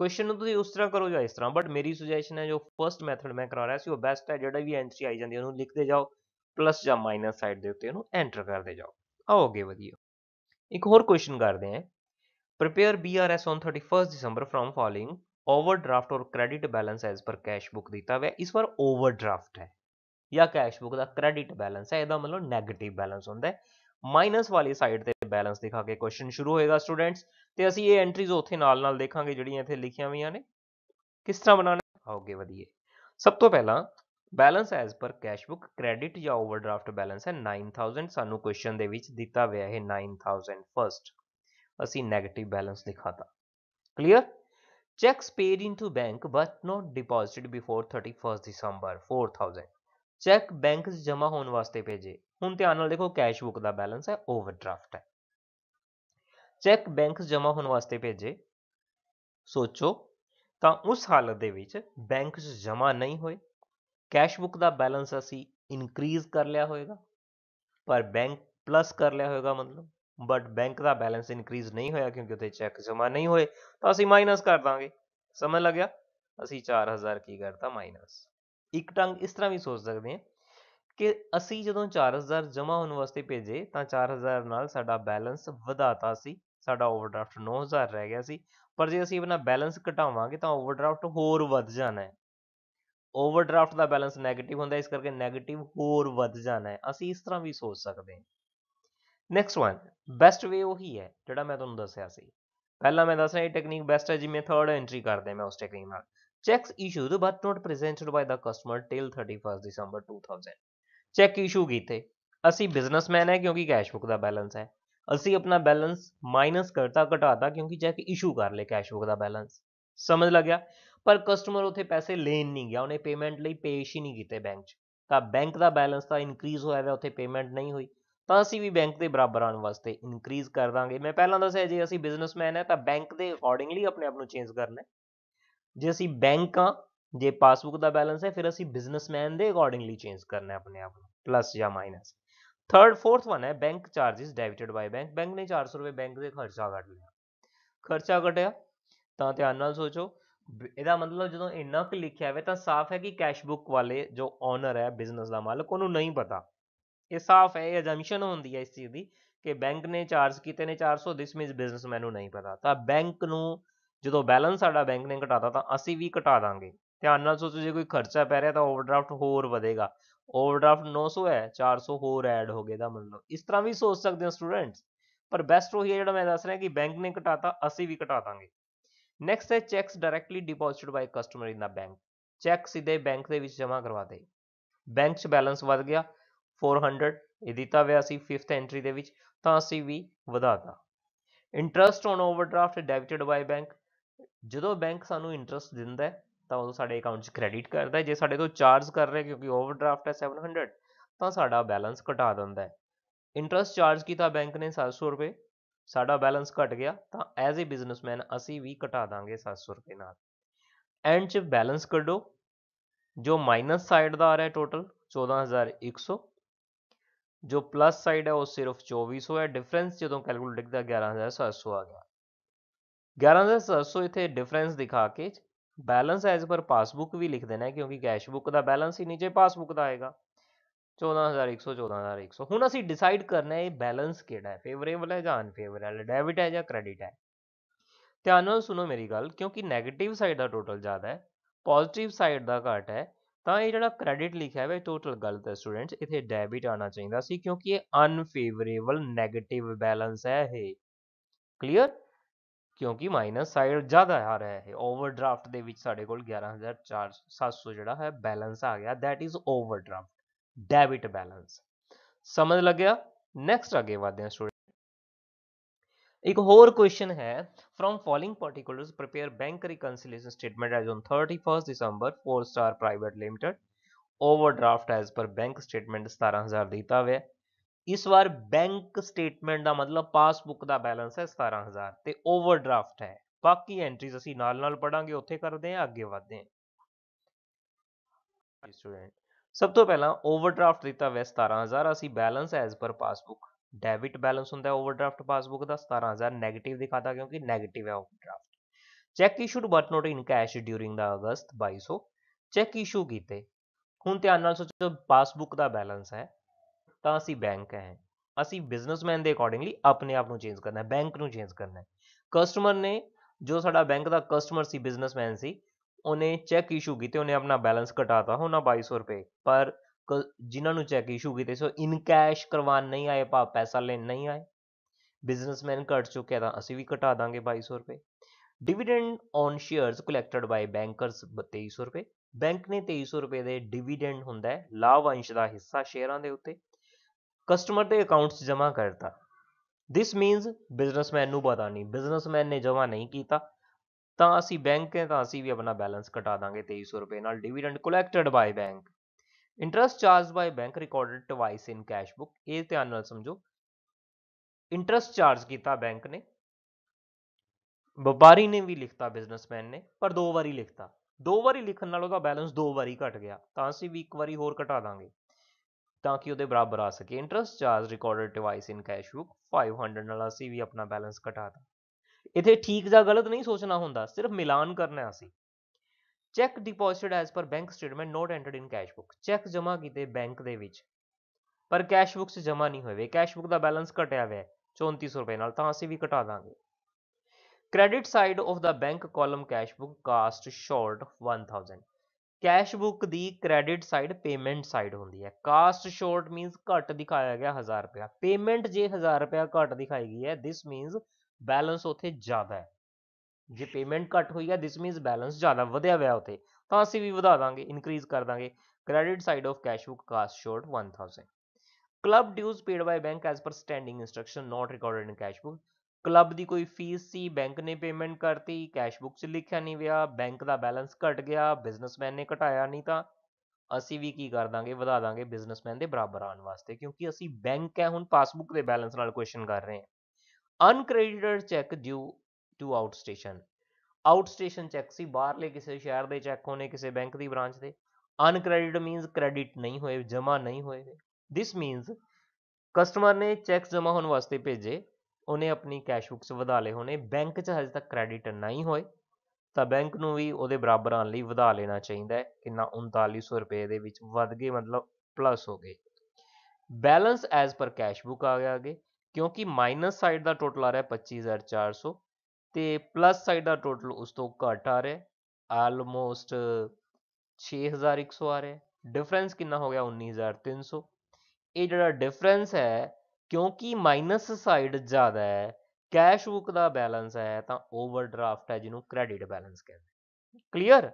ਕੁਐਸਚਨ ਨੂੰ ਤੁਸੀਂ ਉਸ ਤਰ੍ਹਾਂ ਕਰੋ ਜਾਂ ਇਸ ਤਰ੍ਹਾਂ ਬਟ ਮੇਰੀ ਸੁਜੈਸ਼ਨ ਹੈ ਜੋ ਫਰਸਟ ਮੈਥਡ ਮੈਂ ਕਰਾ ਰਿਹਾ ਸੀ ਉਹ ਬੈਸਟ ਹੈ ਜਿਹੜਾ ਵੀ ਐਂਟਰੀ ਆਈ ਜਾਂਦੀ ਉਹਨੂੰ ਲਿਖਦੇ ਜਾਓ ਪਲੱਸ ਜਾਂ ਮਾਈਨਸ ਸਾਈਡ ਦੇ ਉੱਤੇ ਉਹਨੂੰ ਐਂਟਰ ਕਰਦੇ ਜਾਓ ਆਓ ਅੱਗੇ ਵਧੀਓ ਇੱਕ ਹੋਰ ਕੁਐਸਚਨ ਕਰਦੇ ਹਾਂ R S on 31st December firm falling overdraft or credit balance as per cash book ਦਿੱਤਾ ਹੋਇਆ ਇਸ ਵਾਰ ਓਵਰਡਰਾਫਟ ਹੈ ਜਾਂ ਕੈਸ਼ ਬੁੱਕ ਦਾ ਕ੍ਰੈਡਿਟ ਬੈਲੈਂਸ ਹੈ ਇਹਦਾ ਮਤਲਬ 네ਗੇਟਿਵ ਬੈਲੈਂਸ ਹੁੰਦਾ ਹੈ ਮਾਈਨਸ ਵਾਲੀ ਸਾਈਡ ਤੇ ਬੈਲੈਂਸ ਦਿਖਾ ਕੇ ਕੁਐਸਚਨ ਸ਼ੁਰੂ ਹੋਏਗਾ ਸਟੂਡੈਂਟਸ ਤੇ ਅਸੀਂ ਇਹ ਐਂਟਰੀਜ਼ ਉੱਥੇ ਨਾਲ-ਨਾਲ ਦੇਖਾਂਗੇ ਜਿਹੜੀਆਂ ਇੱਥੇ ਲਿਖੀਆਂ ਹੋਈਆਂ ਨੇ ਕਿਸ ਤਰ੍ਹਾਂ ਬਣਾਉਣੇ ਆਓਗੇ ਵਧੀਏ ਸਭ ਤੋਂ ਪਹਿਲਾਂ balance as per cash book credit ਜਾਂ ਓਵਰਡਰਾਫਟ ਬੈਲੈਂਸ ਹੈ 9000 ਸਾਨੂੰ ਕੁਐਸਚਨ ਦੇ ਵਿੱਚ ਦਿੱਤਾ ਹੋਇਆ ਹੈ 9000 ਫਸਟ ਅਸੀਂ 네ਗੇਟਿਵ ਬੈਲੈਂਸ ਦਿਖਾਤਾ clear Checks paid into bank but not deposited before 31st December 4000 cheque bank 'ਚ ਜਮ੍ਹਾਂ ਹੋਣ ਵਾਸਤੇ ਭੇਜੇ ਹੁਣ ਧਿਆਨ ਨਾਲ ਦੇਖੋ ਕੈਸ਼ ਬੁੱਕ ਦਾ ਬੈਲੈਂਸ ਹੈ ਓਵਰਡਰਾਫਟ ਹੈ ਚੈੱਕ ਬੈਂਕ 'ਚ ਜਮ੍ਹਾਂ ਹੋਣ ਵਾਸਤੇ ਭੇਜੇ ਸੋਚੋ ਤਾਂ ਉਸ ਹਾਲਤ ਦੇ ਵਿੱਚ ਬੈਂਕ 'ਚ ਜਮ੍ਹਾਂ ਨਹੀਂ ਹੋਏ ਕੈਸ਼ ਬੁੱਕ ਦਾ ਬੈਲੈਂਸ ਅਸੀਂ ਇਨਕਰੀਜ਼ ਕਰ ਲਿਆ ਹੋਵੇਗਾ ਪਰ ਬੈਂਕ ਪਲੱਸ ਕਰ ਲਿਆ ਹੋਵੇਗਾ ਮਤਲਬ ਬਟ ਬੈਂਕ ਦਾ ਬੈਲੈਂਸ ਇਨਕਰੀਜ਼ ਨਹੀਂ ਹੋਇਆ ਕਿਉਂਕਿ ਉੱਥੇ ਚੈੱਕ ਜਮਾ ਨਹੀਂ ਹੋਏ ਤਾਂ ਅਸੀਂ ਮਾਈਨਸ ਕਰ ਦਾਂਗੇ ਸਮਝ ਲੱਗਿਆ ਅਸੀਂ 4000 ਕੀ ਕਰਤਾ ਮਾਈਨਸ ਇੱਕ ਟੰਗ ਇਸ ਤਰ੍ਹਾਂ ਵੀ ਸੋਚ ਸਕਦੇ ਹਾਂ ਕਿ ਅਸੀਂ ਜਦੋਂ 4000 ਜਮਾ ਹੋਣ ਵਾਸਤੇ ਭੇਜੇ ਤਾਂ 4000 ਨਾਲ ਸਾਡਾ ਬੈਲੈਂਸ ਵਧਾਤਾ ਸੀ ਸਾਡਾ ਓਵਰਡਰਾਫਟ 9000 ਰਹਿ ਗਿਆ ਸੀ ਪਰ ਜੇ ਅਸੀਂ ਆਪਣਾ ਬੈਲੈਂਸ ਘਟਾਵਾਂਗੇ ਤਾਂ ਓਵਰਡਰਾਫਟ ਹੋਰ ਵੱਧ ਜਾਣਾ ਹੈ ਓਵਰਡਰਾਫਟ ਦਾ ਬੈਲੈਂਸ 네ਗੇਟਿਵ ਹੁੰਦਾ ਇਸ ਕਰਕੇ 네ਗੇਟਿਵ ਹੋਰ ਵੱਧ ਜਾਣਾ ਹੈ ਅਸੀਂ ਇਸ ਤਰ੍ਹਾਂ ਵੀ ਸੋਚ ਸਕਦੇ ਹਾਂ ਨੈਕਸਟ ਵਨ ਬੈਸਟ ਵੇ ਉਹੀ ਹੈ ਜਿਹੜਾ ਮੈਂ ਤੁਹਾਨੂੰ ਦੱਸਿਆ ਸੀ ਪਹਿਲਾਂ ਮੈਂ ਦੱਸ ਇਹ ਟੈਕਨੀਕ ਬੈਸਟ ਹੈ ਜਿਵੇਂ ਥਰਡ ਐਂਟਰੀ ਕਰਦੇ ਮੈਂ ਉਸ ਟੈਕਨੀਕ ਨਾਲ cheques issued but not presented by the customer till 31 December 2000 cheque issue ਕੀਤੇ ਅਸੀਂ ਬਿਜ਼ਨਸਮੈਨ ਹੈ ਕਿਉਂਕਿ ਕੈਸ਼ ਬੁੱਕ ਦਾ ਬੈਲੈਂਸ ਹੈ ਅਸੀਂ ਆਪਣਾ ਬੈਲੈਂਸ ਮਾਈਨਸ ਕਰਤਾ ਘਟਾਤਾ ਕਿਉਂਕਿ ਚੈੱਕ ਇਸ਼ੂ ਕਰ ਲੇ ਕੈਸ਼ ਬੁੱਕ ਦਾ ਬੈਲੈਂਸ ਸਮਝ ਲੱਗਿਆ ਪਰ ਕਸਟਮਰ ਉਥੇ ਪੈਸੇ ਲੈਣ ਨਹੀਂ ਗਿਆ ਉਹਨੇ ਪੇਮੈਂਟ ਲਈ ਪੇਸ਼ ਹੀ ਨਹੀਂ ਕੀਤੇ ਬੈਂਕ 'ਚ ਤਾਂ ਬੈਂਕ ਦਾ ਬੈਲੈਂਸ ਤਾਂ ਇਨਕਰੀਜ਼ ਹੋਇਆ ਹੈ ਉਥੇ ਪੇਮੈਂਟ ਨਹੀਂ ਹੋਈ ਤਾਂ ਅਸੀਂ ਵੀ ਬੈਂਕ ਦੇ ਬਰਾਬਰ ਆਉਣ ਵਾਸਤੇ ਇਨਕਰੀਜ਼ ਕਰ ਦਾਂਗੇ ਮੈਂ ਪਹਿਲਾਂ ਦੱਸਿਆ ਜੇ ਅਸੀਂ ਬਿਜ਼ਨਸਮੈਨ ਹੈ ਤਾਂ ਬੈਂਕ ਦੇ ਅਕੋਰਡਿੰਗਲੀ ਆਪਣੇ ਆਪ ਨੂੰ ਚੇਂਜ ਕਰਨਾ ਹੈ ਜੇ ਅਸੀਂ ਬੈਂਕ ਆ ਜੇ ਪਾਸਬੁੱਕ ਦਾ ਬੈਲੈਂਸ ਹੈ ਫਿਰ ਅਸੀਂ ਬਿਜ਼ਨਸਮੈਨ ਦੇ ਅਕੋਰਡਿੰਗਲੀ ਚੇਂਜ ਕਰਨਾ ਹੈ ਆਪਣੇ ਆਪ ਨੂੰ ਪਲੱਸ ਜਾਂ ਮਾਈਨਸ ਥਰਡ ਫੋਰਥ ਵਨ ਹੈ bank charges debited by bank bank ਨੇ 400 ਰੁਪਏ ਬੈਂਕ ਦੇ ਖਰਚਾ ਕੱਢ ਲਿਆ ਖਰਚਾ ਕੱਢਿਆ ਤਾਂ ਧਿਆਨ ਨਾਲ ਸੋਚੋ ਇਹਦਾ ਮਤਲਬ ਜਦੋਂ ਇੰਨਾ ਕੁ ਲਿਖਿਆ ਹੋਵੇ ਤਾਂ ਸਾਫ਼ ਹੈ ਕਿ ਕੈਸ਼ ਬੁੱਕ ਵਾਲੇ ਜੋ ਓਨਰ ਹੈ ਬਿਜ਼ਨਸ ਦਾ ਮਾਲਕ ਉਹਨੂੰ ਨਹੀਂ ਪਤਾ ਇਹ ਸਾਫ਼ ਹੈ ਇਹ ਅਜੰਪਸ਼ਨ ਹੁੰਦੀ ਹੈ ਇਸ ਚੀਜ਼ ਦੀ ਕਿ ਬੈਂਕ ਨੇ ਚਾਰਜ ਕੀਤੇ ਨੇ 400 ਦਿਸ ਮੀਨਸ ਬਿਜ਼ਨਸ ਮੈਨੂੰ ਨਹੀਂ ਪਤਾ ਤਾਂ ਬੈਂਕ ਨੂੰ ਜਦੋਂ ਬੈਲੈਂਸ ਸਾਡਾ ਬੈਂਕ ਨੇ ਘਟਾਤਾ ਤਾਂ ਅਸੀਂ ਵੀ ਘਟਾ ਦਾਂਗੇ ਧਿਆਨ ਨਾਲ ਸੋਚੋ ਜੇ ਕੋਈ ਖਰਚਾ ਪੈ ਰਿਹਾ ਤਾਂ ਓਵਰਡਰਾਫਟ ਹੋਰ ਵਧੇਗਾ ਓਵਰਡਰਾਫਟ 900 ਹੈ 400 ਹੋਰ ਐਡ ਹੋ ਗਏ ਦਾ ਲਓ ਇਸ ਤਰ੍ਹਾਂ ਵੀ ਸੋਚ ਸਕਦੇ ਹੋ ਸਟੂਡੈਂਟਸ ਪਰ ਬੈਸਟ ਉਹ ਹੀ ਜਿਹੜਾ ਮੈਂ ਦੱਸ ਰਿਹਾ ਕਿ ਬੈਂਕ ਨੇ ਘਟਾਤਾ ਅਸੀਂ ਵੀ ਘਟਾ ਦਾਂਗੇ ਨੈਕਸਟ ਹੈ cheques directly deposited by customer in the bank cheque ਸਿੱਧੇ ਬੈਂਕ ਦੇ ਵਿੱਚ ਜਮ੍ਹਾਂ ਕਰਵਾ ਦੇ ਬੈਂਕ 'ਚ ਬੈਲੈਂਸ ਵੱਧ ਗਿਆ 400 ਇਹ ਦਿੱਤਾ ਹੋਇਆ ਸੀ 5th ਐਂਟਰੀ ਦੇ ਵਿੱਚ ਤਾਂ ਅਸੀਂ ਵੀ ਵਧਾਤਾ interest on overdraft debited by bank ਜਦੋਂ ਬੈਂਕ ਸਾਨੂੰ ਇੰਟਰਸਟ ਦਿੰਦਾ ਹੈ ਤਾਂ ਉਹ ਸਾਡੇ ਅਕਾਊਂਟ 'ਚ ਕ੍ਰੈਡਿਟ ਕਰਦਾ ਜੇ ਸਾਡੇ ਤੋਂ ਚਾਰਜ ਕਰ ਰਿਹਾ ਕਿਉਂਕਿ ਓਵਰਡਰਾਫਟ ਹੈ 700 ਤਾਂ ਸਾਡਾ ਬੈਲੈਂਸ ਘਟਾ ਦਿੰਦਾ ਹੈ ਇੰਟਰਸਟ ਚਾਰਜ ਕੀਤਾ ਬੈਂਕ ਨੇ 700 ਰੁਪਏ ਸਾਡਾ ਬੈਲੈਂਸ ਘਟ ਗਿਆ ਤਾਂ ਐਜ਼ ਅ ਬਿਜ਼ਨਸਮੈਨ ਅਸੀਂ ਵੀ ਘਟਾ ਦਾਂਗੇ 700 ਰੁਪਏ ਨਾਲ ਐਂਡ 'ਚ ਬੈਲੈਂਸ ਕੱਢੋ ਜੋ ਮਾਈਨਸ ਸਾਈਡ ਦਾ ਆ ਰਿਹਾ ਟੋਟਲ 14100 जो प्लस साइड है वो सिर्फ चौबीस सौ है डिफरेंस जो कैलकुलेट दिखता ग्यारह हज़ार सात सौ आ गया ग्यारह हज़ार सात सौ इतने डिफरेंस दिखा के बैलेंस एज पर पासबुक भी लिख देना है क्योंकि कैशबुक का बैलेंस ही नीचे पासबुक का आएगा चौदह हज़ार एक सौ चौदह हज़ार एक सौ हूँ असं डिसाइड करना है बैलेंस केड़ा है फेवरेबल है या अनफेवरेबल है डेबिट है या क्रेडिट है ध्यान सुनो मेरी गल क्योंकि नैगेटिव साइड का टोटल ज़्यादा है पॉजिटिव साइड का घट है ਤਾਂ ਇਹ ਜਿਹੜਾ ਕ੍ਰੈਡਿਟ ਲਿਖਿਆ ਹੋਇਆ ਇਹ ਟੋਟਲ ਗਲਤ ਹੈ ਸਟੂਡੈਂਟਸ ਇੱਥੇ ਡੈਬਿਟ ਆਣਾ ਚਾਹੀਦਾ ਸੀ ਕਿਉਂਕਿ ਇਹ ਅਨਫੇਵਰੇਬਲ 네ਗੇਟਿਵ ਬੈਲੈਂਸ ਹੈ ਇਹ ਕਲੀਅਰ ਕਿਉਂਕਿ ਮਾਈਨਸ ਸਾਈਡ ਜ਼ਿਆਦਾ ਆ ਰਿਹਾ ਹੈ ਓਵਰਡਰਾਫਟ ਦੇ ਵਿੱਚ ਸਾਡੇ ਕੋਲ 11400 ਜਿਹੜਾ ਹੈ ਬੈਲੈਂਸ ਆ ਗਿਆ that is overdraft debit balance ਸਮਝ ਲੱਗਿਆ ਨੈਕਸਟ ਅੱਗੇ ਵਧਦੇ ਹਾਂ ਸਟੂਡੈਂਟ ਇੱਕ ਹੋਰ ਕੁਐਸਚਨ ਹੈ From following particulars, prepare bank reconciliation statement as on 31st December 4 Star Private Limited. Overdraft as per bank statement 17000 ਦਿੱਤਾ ਹੋਇਆ ਇਸ ਵਾਰ ਬੈਂਕ ਸਟੇਟਮੈਂਟ ਦਾ ਮਤਲਬ ਪਾਸਬੁੱਕ ਦਾ ਬੈਲੈਂਸ ਹੈ 17000 ਤੇ ਓਵਰਡਰਾਫਟ ਹੈ ਬਾਕੀ ਐਂਟਰੀਜ਼ ਅਸੀਂ ਨਾਲ-ਨਾਲ ਪੜਾਂਗੇ ਉੱਥੇ ਕਰਦੇ ਹਾਂ ਅੱਗੇ ਵਧਦੇ ਹਾਂ ਸਟੂਡੈਂਟ ਸਭ ਤੋਂ ਪਹਿਲਾਂ ਓਵਰਡਰਾਫਟ ਦਿੱਤਾ ਹੋਇਆ 17000 ਅਸੀਂ balance as per passbook debit balance ਹੁੰਦਾ ਹੈ ਓਵਰਡਰਾਫਟ ਪਾਸਬੁੱਕ ਦਾ 17000 ਨੈਗੇਟਿਵ ਦਿਖਾਦਾ ਕਿਉਂਕਿ ਨੈਗੇਟਿਵ ਹੈ overdraft cheque issued but not in cash during the August 2200 cheque issue ਕੀਤੇ ਹੁਣ ਧਿਆਨ ਨਾਲ ਸੋਚੋ ਪਾਸਬੁੱਕ ਦਾ ਬੈਲੈਂਸ ਹੈ ਤਾਂ ਅਸੀਂ ਬੈਂਕ ਹੈ ਅਸੀਂ ਬਿਜ਼ਨਸਮੈਨ ਦੇ ਅਕੋਰਡਿੰਗਲੀ ਆਪਣੇ ਆਪ ਨੂੰ ਚੇਂਜ ਕਰਨਾ ਹੈ ਬੈਂਕ ਨੂੰ ਚੇਂਜ ਕਰਨਾ ਹੈ ਕਸਟਮਰ ਨੇ ਜੋ ਸਾਡਾ ਬੈਂਕ ਦਾ ਕਸਟਮਰ ਸੀ ਬਿਜ਼ਨਸਮੈਨ ਸੀ ਉਹਨੇ ਚੈੱਕ ਇਸ਼ੂ ਕੀਤੇ ਉਹਨੇ ਆਪਣਾ ਬੈਲੈਂਸ ਘਟਾਤਾ ਹੋਣਾ 2200 ਰੁਪਏ ਪਰ ਜਿਨ੍ਹਾਂ ਨੂੰ ਚੈੱਕ ਇਸ਼ੂ ਕੀਤੇ ਸੋ ਇਨ ਕੈਸ਼ ਕਰਵਾਉਣ ਨਹੀਂ ਆਏ ਭਾਵ ਪੈਸਾ ਲੈਣ ਨਹੀਂ ਆਏ ਬਿਜ਼ਨਸਮੈਨ ਘਟ ਚੁੱਕੇ ਤਾਂ ਅਸੀਂ ਵੀ ਘਟਾ ਦਾਂਗੇ 2200 ਰੁਪਏ dividend on shares collected by bankers 2300 ਰੁਪਏ ਬੈਂਕ ਨੇ 2300 ਰੁਪਏ ਦੇ ਡਿਵੀਡੈਂਡ ਹੁੰਦਾ ਹੈ ਲਾਭ ਅੰਸ਼ ਦਾ ਹਿੱਸਾ ਸ਼ੇਅਰਾਂ ਦੇ ਉੱਤੇ ਕਸਟਮਰ ਦੇ ਅਕਾਊਂਟਸ ਜਮ੍ਹਾਂ ਕਰਤਾ ਥਿਸ ਮੀਨਸ ਬਿਜ਼ਨਸਮੈਨ ਨੂੰ ਪਤਾ ਨਹੀਂ ਬਿਜ਼ਨਸਮੈਨ ਨੇ ਜਮ੍ਹਾਂ ਨਹੀਂ ਕੀਤਾ ਤਾਂ ਅਸੀਂ ਬੈਂਕ ਹੈ ਤਾਂ ਅਸੀਂ ਵੀ ਆਪਣਾ ਬੈਲੈਂਸ ਘਟਾ ਦਾਂਗੇ 2300 ਰੁਪਏ ਨਾਲ dividend collected by bank interest charge by bank recorded twice in cash book ਇਹ ਧਿਆਨ ਨਾਲ ਸਮਝੋ ਇੰਟਰਸਟ ਚਾਰਜ ਕੀਤਾ ਬੈਂਕ ਨੇ ਵਪਾਰੀ ਨੇ ਵੀ ਲਿਖਤਾ ਬਿਜ਼ਨਸਮੈਨ ਨੇ ਪਰ ਦੋ ਵਾਰੀ ਲਿਖਤਾ ਦੋ ਵਾਰੀ ਲਿਖਣ ਨਾਲ ਉਹਦਾ ਬੈਲੈਂਸ ਦੋ ਵਾਰੀ ਘਟ ਗਿਆ ਤਾਂ ਅਸੀਂ ਵੀ ਇੱਕ ਵਾਰੀ ਹੋਰ ਘਟਾ ਦਾਂਗੇ ਤਾਂ ਕਿ ਉਹਦੇ ਬਰਾਬਰ ਆ ਸਕੇ interest charge recorded twice in cash book 500 ਨਾਲ ਅਸੀਂ ਵੀ ਆਪਣਾ ਬੈਲੈਂਸ ਘਟਾਤਾ ਇਥੇ ਠੀਕ ਜਾਂ ਗਲਤ ਨਹੀਂ ਸੋਚਣਾ ਹੁੰਦਾ ਸਿਰਫ ਮਿਲਾਨ ਕਰਨਾ ਹੈ ਅਸੀਂ cheque deposited as per bank statement not entered in cash book cheque ਜਮ੍ਹਾਂ ਕੀਤੇ ਬੈਂਕ ਦੇ ਵਿੱਚ ਪਰ ਕੈਸ਼ ਬੁੱਕ 'ਚ ਜਮ੍ਹਾਂ ਨਹੀਂ ਹੋਏ ਕੈਸ਼ ਬੁੱਕ ਦਾ ਬੈਲੈਂਸ ਘਟਿਆ ਹੋਇਆ ਹੈ 3400 ਰੁਪਏ ਨਾਲ ਤਾਂ ਅਸੀਂ ਵੀ ਘਟਾ ਦਾਂਗੇ credit side of the bank column cash book cast short 1000 cash book ਦੀ ਕ੍ਰੈਡਿਟ ਸਾਈਡ ਪੇਮੈਂਟ ਸਾਈਡ ਹੁੰਦੀ ਹੈ ਕਾਸਟ ਸ਼ਾਰਟ ਮੀਨਸ ਘਟ ਦਿਖਾਇਆ ਗਿਆ 1000 ਰੁਪਏ ਪੇਮੈਂਟ ਜੇ 1000 ਰੁਪਏ ਘਟ ਦਿਖਾਈ ਗਈ ਹੈ ਥਿਸ ਮੀਨਸ ਬੈਲੈਂਸ ਉਥੇ ਜ਼ਿਆਦਾ ਹੈ ਜੇ ਪੇਮੈਂਟ ਘੱਟ ਹੋਈ ਹੈ ਦਿਸ ਮੀਨਸ ਬੈਲੈਂਸ ਜ਼ਿਆਦਾ ਵਧਿਆ ਹੋਇਆ ਉਥੇ ਤਾਂ ਅਸੀਂ ਵੀ ਵਧਾ ਦਾਂਗੇ ਇਨਕਰੀਜ਼ ਕਰ ਦਾਂਗੇ credit side of cash book cast short 1000 club dues paid by bank as per standing instruction not recorded in cash book club ਦੀ ਕੋਈ ਫੀਸ ਸੀ ਬੈਂਕ ਨੇ ਪੇਮੈਂਟ ਕਰਤੀ ਕੈਸ਼ ਬੁੱਕ 'ਚ ਲਿਖਿਆ ਨਹੀਂ ਵਿਆ ਬੈਂਕ ਦਾ ਬੈਲੈਂਸ ਘਟ ਗਿਆ ਬਿਜ਼ਨਸਮੈਨ ਨੇ ਘਟਾਇਆ ਨਹੀਂ ਤਾਂ ਅਸੀਂ ਵੀ ਕੀ ਕਰ ਦਾਂਗੇ ਵਧਾ ਦਾਂਗੇ ਬਿਜ਼ਨਸਮੈਨ ਦੇ ਬਰਾਬਰ ਆਉਣ ਵਾਸਤੇ ਕਿਉਂਕਿ ਅਸੀਂ ਬੈਂਕ ਹੈ ਹੁਣ ਪਾਸਬੁੱਕ ਦੇ ਬੈਲੈਂਸ ਨਾਲ ਕੁਐਸਚਨ ਕਰ ਰਹੇ ਹਾਂ uncredited cheque due to outstation outstation cheque ਸੀ ਬਾਹਰਲੇ ਕਿਸੇ ਸ਼ਹਿਰ ਦੇ ਚੈੱਕ ਹੋਣੇ ਕਿਸੇ ਬੈਂਕ ਦੀ ਬ੍ਰਾਂਚ ਦੇ ਅਨਕ੍ਰੈਡਿਟ ਮੀਨਸ ਕ੍ਰੈਡਿਟ ਨਹੀਂ ਹੋਏ ਜਮਾ ਨਹੀਂ ਹੋਏ ਦਿਸ ਮੀਨਸ ਕਸਟਮਰ ਨੇ ਚੈੱਕ ਜਮਾ ਹੋਣ ਵਾਸਤੇ ਭੇਜੇ ਉਹਨੇ ਆਪਣੀ ਕੈਸ਼ ਬੁੱਕਸ ਵਧਾ ਲਏ ਹੋਣੇ ਬੈਂਕ 'ਚ ਹਜੇ ਤੱਕ ਕ੍ਰੈਡਿਟ ਨਹੀਂ ਹੋਏ ਤਾਂ ਬੈਂਕ ਨੂੰ ਵੀ ਉਹਦੇ ਬਰਾਬਰ ਆਣ ਲਈ ਵਧਾ ਲੈਣਾ ਚਾਹੀਦਾ ਹੈ ਕਿੰਨਾ 3900 ਰੁਪਏ ਦੇ ਵਿੱਚ ਵਧ ਗਏ ਮਤਲਬ ਪਲੱਸ ਹੋ ਗਏ balance as per cash book ਆ ਗਿਆ ਅਗੇ ਕਿਉਂਕਿ ਮਾਈਨਸ ਸਾਈਡ ਦਾ ਟੋਟਲ ਆ ਰਿਹਾ 25400 ਤੇ ਪਲੱਸ ਸਾਈਡ ਦਾ ਟੋਟਲ ਉਸ ਤੋਂ ਘੱਟ ਆ ਰਿਹਾ ਆਲਮੋਸਟ 6100 ਆ ਰਿਹਾ ਡਿਫਰੈਂਸ ਕਿੰਨਾ ਹੋ ਗਿਆ 19300 ਇਹ ਜਿਹੜਾ ਡਿਫਰੈਂਸ ਹੈ ਕਿਉਂਕਿ ਮਾਈਨਸ ਸਾਈਡ ਜ਼ਿਆਦਾ ਹੈ ਕੈਸ਼ ਬੁੱਕ ਦਾ ਬੈਲੈਂਸ ਹੈ ਤਾਂ ਓਵਰਡਰਾਫਟ ਹੈ ਜਿਹਨੂੰ ਕ੍ਰੈਡਿਟ ਬੈਲੈਂਸ ਕਹਿੰਦੇ ਕਲੀਅਰ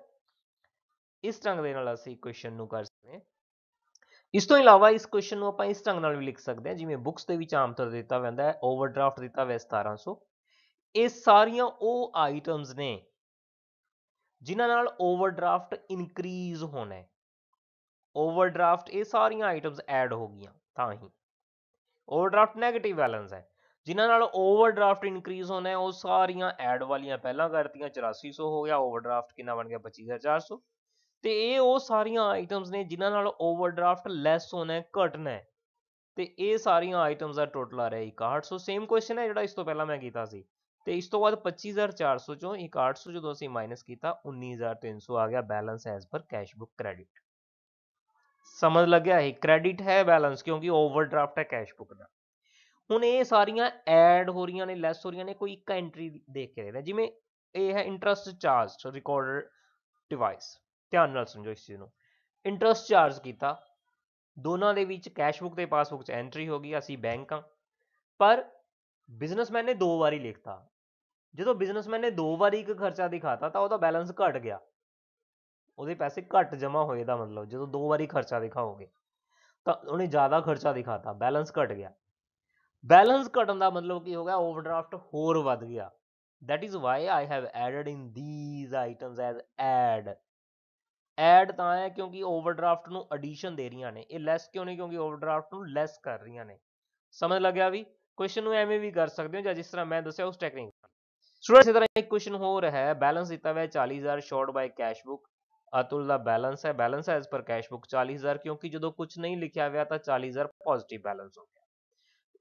ਇਸ ਢੰਗ ਦੇ ਨਾਲ ਅਸੀਂ ਕੁਐਸਚਨ ਨੂੰ ਕਰ ਸਕਦੇ ਹਾਂ ਇਸ ਤੋਂ ਇਲਾਵਾ ਇਸ ਕੁਐਸਚਨ ਨੂੰ ਆਪਾਂ ਇਸ ਢੰਗ ਨਾਲ ਵੀ ਲਿਖ ਸਕਦੇ ਹਾਂ ਜਿਵੇਂ ਬੁੱਕਸ ਦੇ ਵਿੱਚ ਆਮ ਤੌਰ ਤੇ ਦਿੱਤਾ ਜਾਂਦਾ ਹੈ ਓਵਰਡਰਾਫਟ ਦਿੱਤਾ ਹੋਇਆ 1700 ਇਹ ਸਾਰੀਆਂ ਉਹ ਆਈਟਮਸ ਨੇ ਜਿਨ੍ਹਾਂ ਨਾਲ ਓਵਰਡਰਾਫਟ ਇਨਕਰੀਜ਼ ਹੋਣਾ ਹੈ ਓਵਰਡਰਾਫਟ ਇਹ ਸਾਰੀਆਂ ਆਈਟਮਸ ਐਡ ਹੋ ਗਈਆਂ ਤਾਂ ਹੀ ਓਵਰਡਰਾਫਟ 네ਗੇਟਿਵ ਬੈਲੈਂਸ ਹੈ ਜਿਨ੍ਹਾਂ ਨਾਲ ਓਵਰਡਰਾਫਟ ਇਨਕਰੀਜ਼ ਹੋਣਾ ਹੈ ਉਹ ਸਾਰੀਆਂ ਐਡ ਵਾਲੀਆਂ ਪਹਿਲਾਂ ਕਰਤੀਆਂ 8400 ਹੋ ਗਿਆ ਓਵਰਡਰਾਫਟ ਕਿੰਨਾ ਬਣ ਗਿਆ 25400 ਤੇ ਇਹ ਉਹ ਸਾਰੀਆਂ ਆਈਟਮਸ ਨੇ ਜਿਨ੍ਹਾਂ ਨਾਲ ਓਵਰਡਰਾਫਟ ਲੈਸ ਹੋਣਾ ਹੈ ਘਟਣਾ ਹੈ ਤੇ ਇਹ ਸਾਰੀਆਂ ਆਈਟਮਸ ਦਾ ਟੋਟਲ ਆ ਰਿਹਾ 6100 ਸੇਮ ਕੁਐਸਚਨ ਹੈ ਜਿਹੜਾ ਇਸ ਤੋਂ ਪਹਿਲਾਂ ਮੈਂ ਕੀਤਾ ਸੀ ਤੇ ਇਸ ਤੋਂ ਬਾਅਦ 25400 ਚੋਂ 6100 ਜਦੋਂ ਅਸੀਂ ਮਾਈਨਸ ਕੀਤਾ 19300 ਆ ਗਿਆ balance as per cash book credit ਸਮਝ ਲੱਗਿਆ ਹੈ ਕ੍ਰੈਡਿਟ ਹੈ ਬੈਲੈਂਸ ਕਿਉਂਕਿ ਓਵਰਡਰਾਫਟ ਹੈ ਕੈਸ਼ ਬੁੱਕ ਦਾ ਹੁਣ ਇਹ ਸਾਰੀਆਂ ਐਡ ਹੋ ਰਹੀਆਂ ਨੇ ਲੈਸ ਹੋ ਰਹੀਆਂ ਨੇ ਕੋਈ ਇੱਕ ਐਂਟਰੀ ਦੇਖ ਕੇ ਰਹਿਦਾ ਜਿਵੇਂ ਇਹ ਹੈ ਇੰਟਰਸਟ ਚਾਰਜ ਰਿਕਾਰਡਰ ਡਿਵਾਈਸ ਧਿਆਨ ਨਾਲ ਸਮਝੋ ਇਸ ਚੀਜ਼ ਨੂੰ ਇੰਟਰਸਟ ਚਾਰਜ ਕੀਤਾ ਦੋਨਾਂ ਦੇ ਵਿੱਚ ਕੈਸ਼ ਬੁੱਕ ਤੇ ਪਾਸਬੁੱਕ 'ਚ ਐਂਟਰੀ ਹੋ ਗਈ ਅਸੀਂ ਬੈਂਕਾਂ ਪਰ ਬਿਜ਼ਨਸਮੈਨ ਨੇ ਦੋ ਵਾਰੀ ਲਿਖਤਾ ਜਦੋਂ ਬਿਜ਼ਨਸਮੈਨ ਨੇ ਦੋ ਵਾਰੀ ਇੱਕ ਖਰਚਾ ਦਿਖਾਤਾ ਤਾਂ ਉਹਦਾ ਬੈਲੈਂਸ ਘਟ ਗਿਆ ਉਹਦੇ ਪੈਸੇ ਘਟ ਜਮਾ ਹੋਏ ਦਾ ਮਤਲਬ ਜਦੋਂ ਦੋ ਵਾਰੀ ਖਰਚਾ ਦਿਖਾਓਗੇ ਤਾਂ ਉਹਨੇ ਜ਼ਿਆਦਾ ਖਰਚਾ ਦਿਖਾਤਾ ਬੈਲੈਂਸ ਘਟ ਗਿਆ ਬੈਲੈਂਸ ਘਟਣ ਦਾ ਮਤਲਬ ਕੀ ਹੋ ਗਿਆ ਓਵਰਡਰਾਫਟ ਹੋਰ ਵੱਧ ਗਿਆ that is why i have added in these items as add add ਤਾਂ ਹੈ ਕਿਉਂਕਿ ਓਵਰਡਰਾਫਟ ਨੂੰ ਐਡੀਸ਼ਨ ਦੇ ਰਹੀਆਂ ਨੇ ਇਹ ਲੈਸ ਕਿਉਂ ਨਹੀਂ ਕਿਉਂਕਿ ਓਵਰਡਰਾਫਟ ਨੂੰ ਲੈਸ ਕਰ ਰਹੀਆਂ ਨੇ ਸਮਝ ਲੱਗਿਆ ਵੀ ਕੁਐਸਚਨ ਨੂੰ ਐਵੇਂ ਵੀ ਕਰ ਸਕਦੇ ਹੋ ਜਾਂ ਜਿਸ ਤਰ੍ਹਾਂ ਮੈਂ ਦੱਸਿਆ ਉਸ ਟੈਕਨੀਕ ਨਾਲ ਸਟੂਡੈਂਟ ਇਸ ਤਰ੍ਹਾਂ ਇੱਕ ਕੁਐਸਚਨ ਹੋਰ ਹੈ ਬੈਲੈਂਸ ਦਿੱਤਾ ਹੋਇਆ 40000 short by cash book Atul ਦਾ ਬੈਲੈਂਸ ਹੈ balance as per cash book 40000 ਕਿਉਂਕਿ ਜਦੋਂ ਕੁਝ ਨਹੀਂ ਲਿਖਿਆ ਹੋਇਆ ਤਾਂ 40000 ਪੋਜ਼ਿਟਿਵ ਬੈਲੈਂਸ ਹੋ ਗਿਆ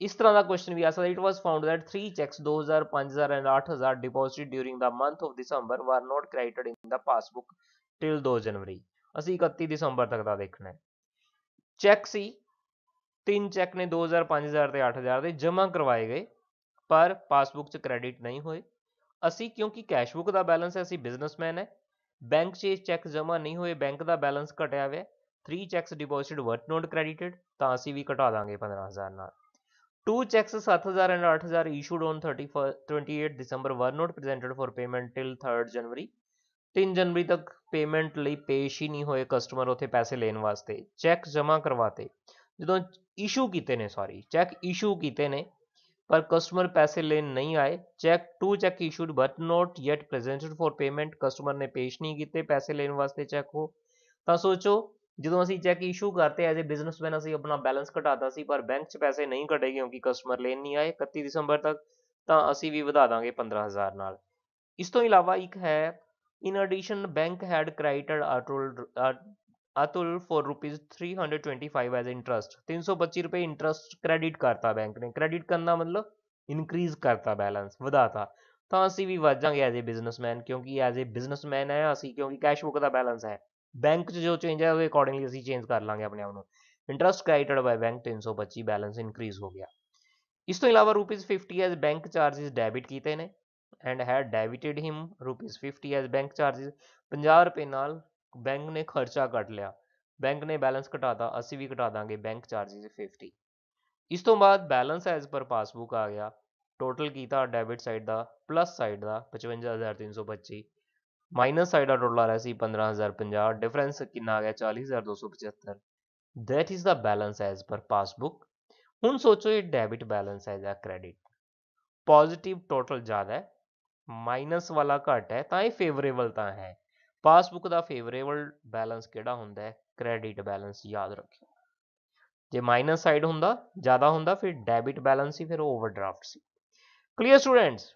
ਇਸ ਤਰ੍ਹਾਂ ਦਾ ਕੁਐਸਚਨ ਵੀ ਆ ਸਕਦਾ it was found that 3 cheques 2000 5000 and 8000 deposited during the month of December were not credited in the passbook till 2 January ਅਸੀਂ 31 ਦਸੰਬਰ ਤੱਕ ਦਾ ਦੇਖਣਾ ਹੈ ਚੈਕ ਸੀ ਤਿੰਨ ਚੈੱਕ ਨੇ 2000 5000 ਤੇ 8000 ਦੇ ਜਮ੍ਹਾਂ ਕਰਵਾਏ ਗਏ ਪਰ ਪਾਸਬੁੱਕ 'ਚ ਕ੍ਰੈਡਿਟ ਨਹੀਂ ਹੋਏ ਅਸੀਂ ਕਿਉਂਕਿ ਕੈਸ਼ ਬੁੱਕ ਦਾ ਬੈਲੈਂਸ ਹੈ ਅਸੀਂ ਬਿਜ਼ਨਸਮੈਨ ਹੈ ਬੈਂਕ 'ਚ ਚੈੱਕ ਜਮ੍ਹਾਂ ਨਹੀਂ ਹੋਏ ਬੈਂਕ ਦਾ ਬੈਲੈਂਸ ਘਟਿਆ ਹੋਇਆ 3 cheques deposit were not credited ਤਾਂ ਅਸੀਂ ਵੀ ਘਟਾ ਦਾਂਗੇ 15000 ਨਾਲ 2 cheques 7000 and 8000 issued on 28 December were not presented for payment till 3 January 3 ਜਨਵਰੀ ਤੱਕ ਪੇਮੈਂਟ ਲਈ ਪੇਸ਼ ਹੀ ਨਹੀਂ ਹੋਏ ਕਸਟਮਰ ਉਥੇ ਪੈਸੇ ਲੈਣ ਵਾਸਤੇ ਚੈੱਕ ਜਮ੍ਹਾਂ ਕਰਵਾਤੇ ਜਦੋਂ इशू किए ने सॉरी चैक इशू किए ने पर कस्टमर पैसे लेन नहीं आए cheque two cheque issued but not yet presented for payment customer ने पेश नहीं किए पैसे लेने वास्ते चैक हो तो सोचो जो अं चैक इशू करते एज ए बिजनेसमैन असं अपना बैलेंस घटाता से पर बैंक पैसे नहीं कटे क्योंकि कस्टमर लेन नहीं आए इकती दिसंबर तक तो असं भी वा देंगे पंद्रह हज़ार न इस तो इलावा एक है in addition bank had credited Atul for rupees three hundred twenty five as interest तीन सौ पच्चीस रुपये इंटरेस्ट क्रेडिट करता बैंक ने क्रेडिट करना मतलब इनक्रीज करता बैलेंस वाता तो असं भी वजागे एज ए बिजनेसमैन क्योंकि एज ए बिजनेसमैन है असं क्योंकि कैशबुक का बैलेंस है बैंक जो चेंज है अकॉर्डिंगली असं चेंज कर लाँगे अपने आपको इंटरस्ट क्रेडिटड बाय बैंक तीन सौ पच्ची बैलेंस इनक्रीज हो गया इस तो इलावा rupees fifty as bank charges debit किए हैं and had debited him rupees fifty as bank charges पाँह रुपये बैंक ने खर्चा कट लिया बैंक ने बैलेंस घटाता असी भी कटा देंगे बैंक चार्जिज फिफ्टी इस तो बाद बैलेंस एज पर पासबुक आ गया टोटल किया डेबिट साइड का प्लस साइड का पचवंजा हज़ार तीन सौ पच्ची माइनस साइड का टोटल आ रहा है पंद्रह हज़ार पाँह डिफरेंस कि आ गया चालीस हज़ार दो सौ पचहत्तर that is the balance as per passbook हूँ सोचो ये डेबिट बैलेंस है या क्रेडिट पॉजिटिव टोटल ज़्यादा माइनस वाला घट है तो यह फेवरेबल तो है ਪਾਸਬੁੱਕ ਦਾ ਫੇਵਰੇਬਲ ਬੈਲੈਂਸ ਕਿਹੜਾ ਹੁੰਦਾ ਹੈ ਕ੍ਰੈਡਿਟ ਬੈਲੈਂਸ ਯਾਦ ਰੱਖਿਓ ਜੇ ਮਾਈਨਸ ਸਾਈਡ ਹੁੰਦਾ ਜ਼ਿਆਦਾ ਹੁੰਦਾ ਫਿਰ ਡੈਬਿਟ ਬੈਲੈਂਸ ਹੀ ਫਿਰ ਓਵਰਡਰਾਫਟ ਸੀ clear students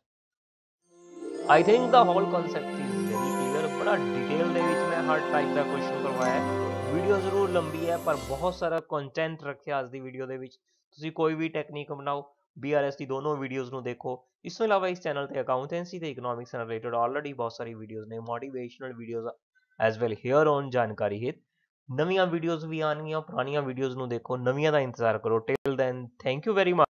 I think the whole concept is very clear ਬੜਾ ਡਿਟੇਲ ਦੇ ਵਿੱਚ ਮੈਂ ਹਰ ਟਾਈਪ ਦਾ ਕੁਐਸਚਨ ਕਰਵਾਇਆ ਹੈ ਵੀਡੀਓ ਜ਼ਰੂਰ ਲੰਬੀ ਹੈ ਪਰ ਬਹੁਤ ਸਾਰਾ ਕੰਟੈਂਟ ਰੱਖਿਆ ਅੱਜ ਦੀ ਵੀਡੀਓ ਦੇ ਵਿੱਚ ਤੁਸੀਂ ਕੋਈ ਵੀ ਟੈਕਨੀਕ ਬਣਾਓ BRS ਦੀ ਦੋਨੋਂ ਵੀਡੀਓਜ਼ ਨੂੰ ਦੇਖੋ ਇਸ ਤੋਂ ਇਲਾਵਾ ਇਸ ਚੈਨਲ ਤੇ ਅਕਾਊਂਟੈਂਸੀ ਤੇ ਇਕਨੋਮਿਕਸ ਨਾਲ ਰਿਲੇਟਡ ਆਲਰੇਡੀ ਬਹੁਤ ਸਾਰੀ ਵੀਡੀਓਜ਼ ਨੇ motivational videos as well here on ਜਾਣਕਾਰੀ ਹਿਤ ਨਵੀਆਂ ਵੀਡੀਓਜ਼ ਵੀ ਆਣਗੀਆਂ ਪੁਰਾਣੀਆਂ ਵੀਡੀਓਜ਼ ਨੂੰ ਦੇਖੋ ਨਵੀਆਂ ਦਾ ਇੰਤਜ਼ਾਰ ਕਰੋ till then thank you very much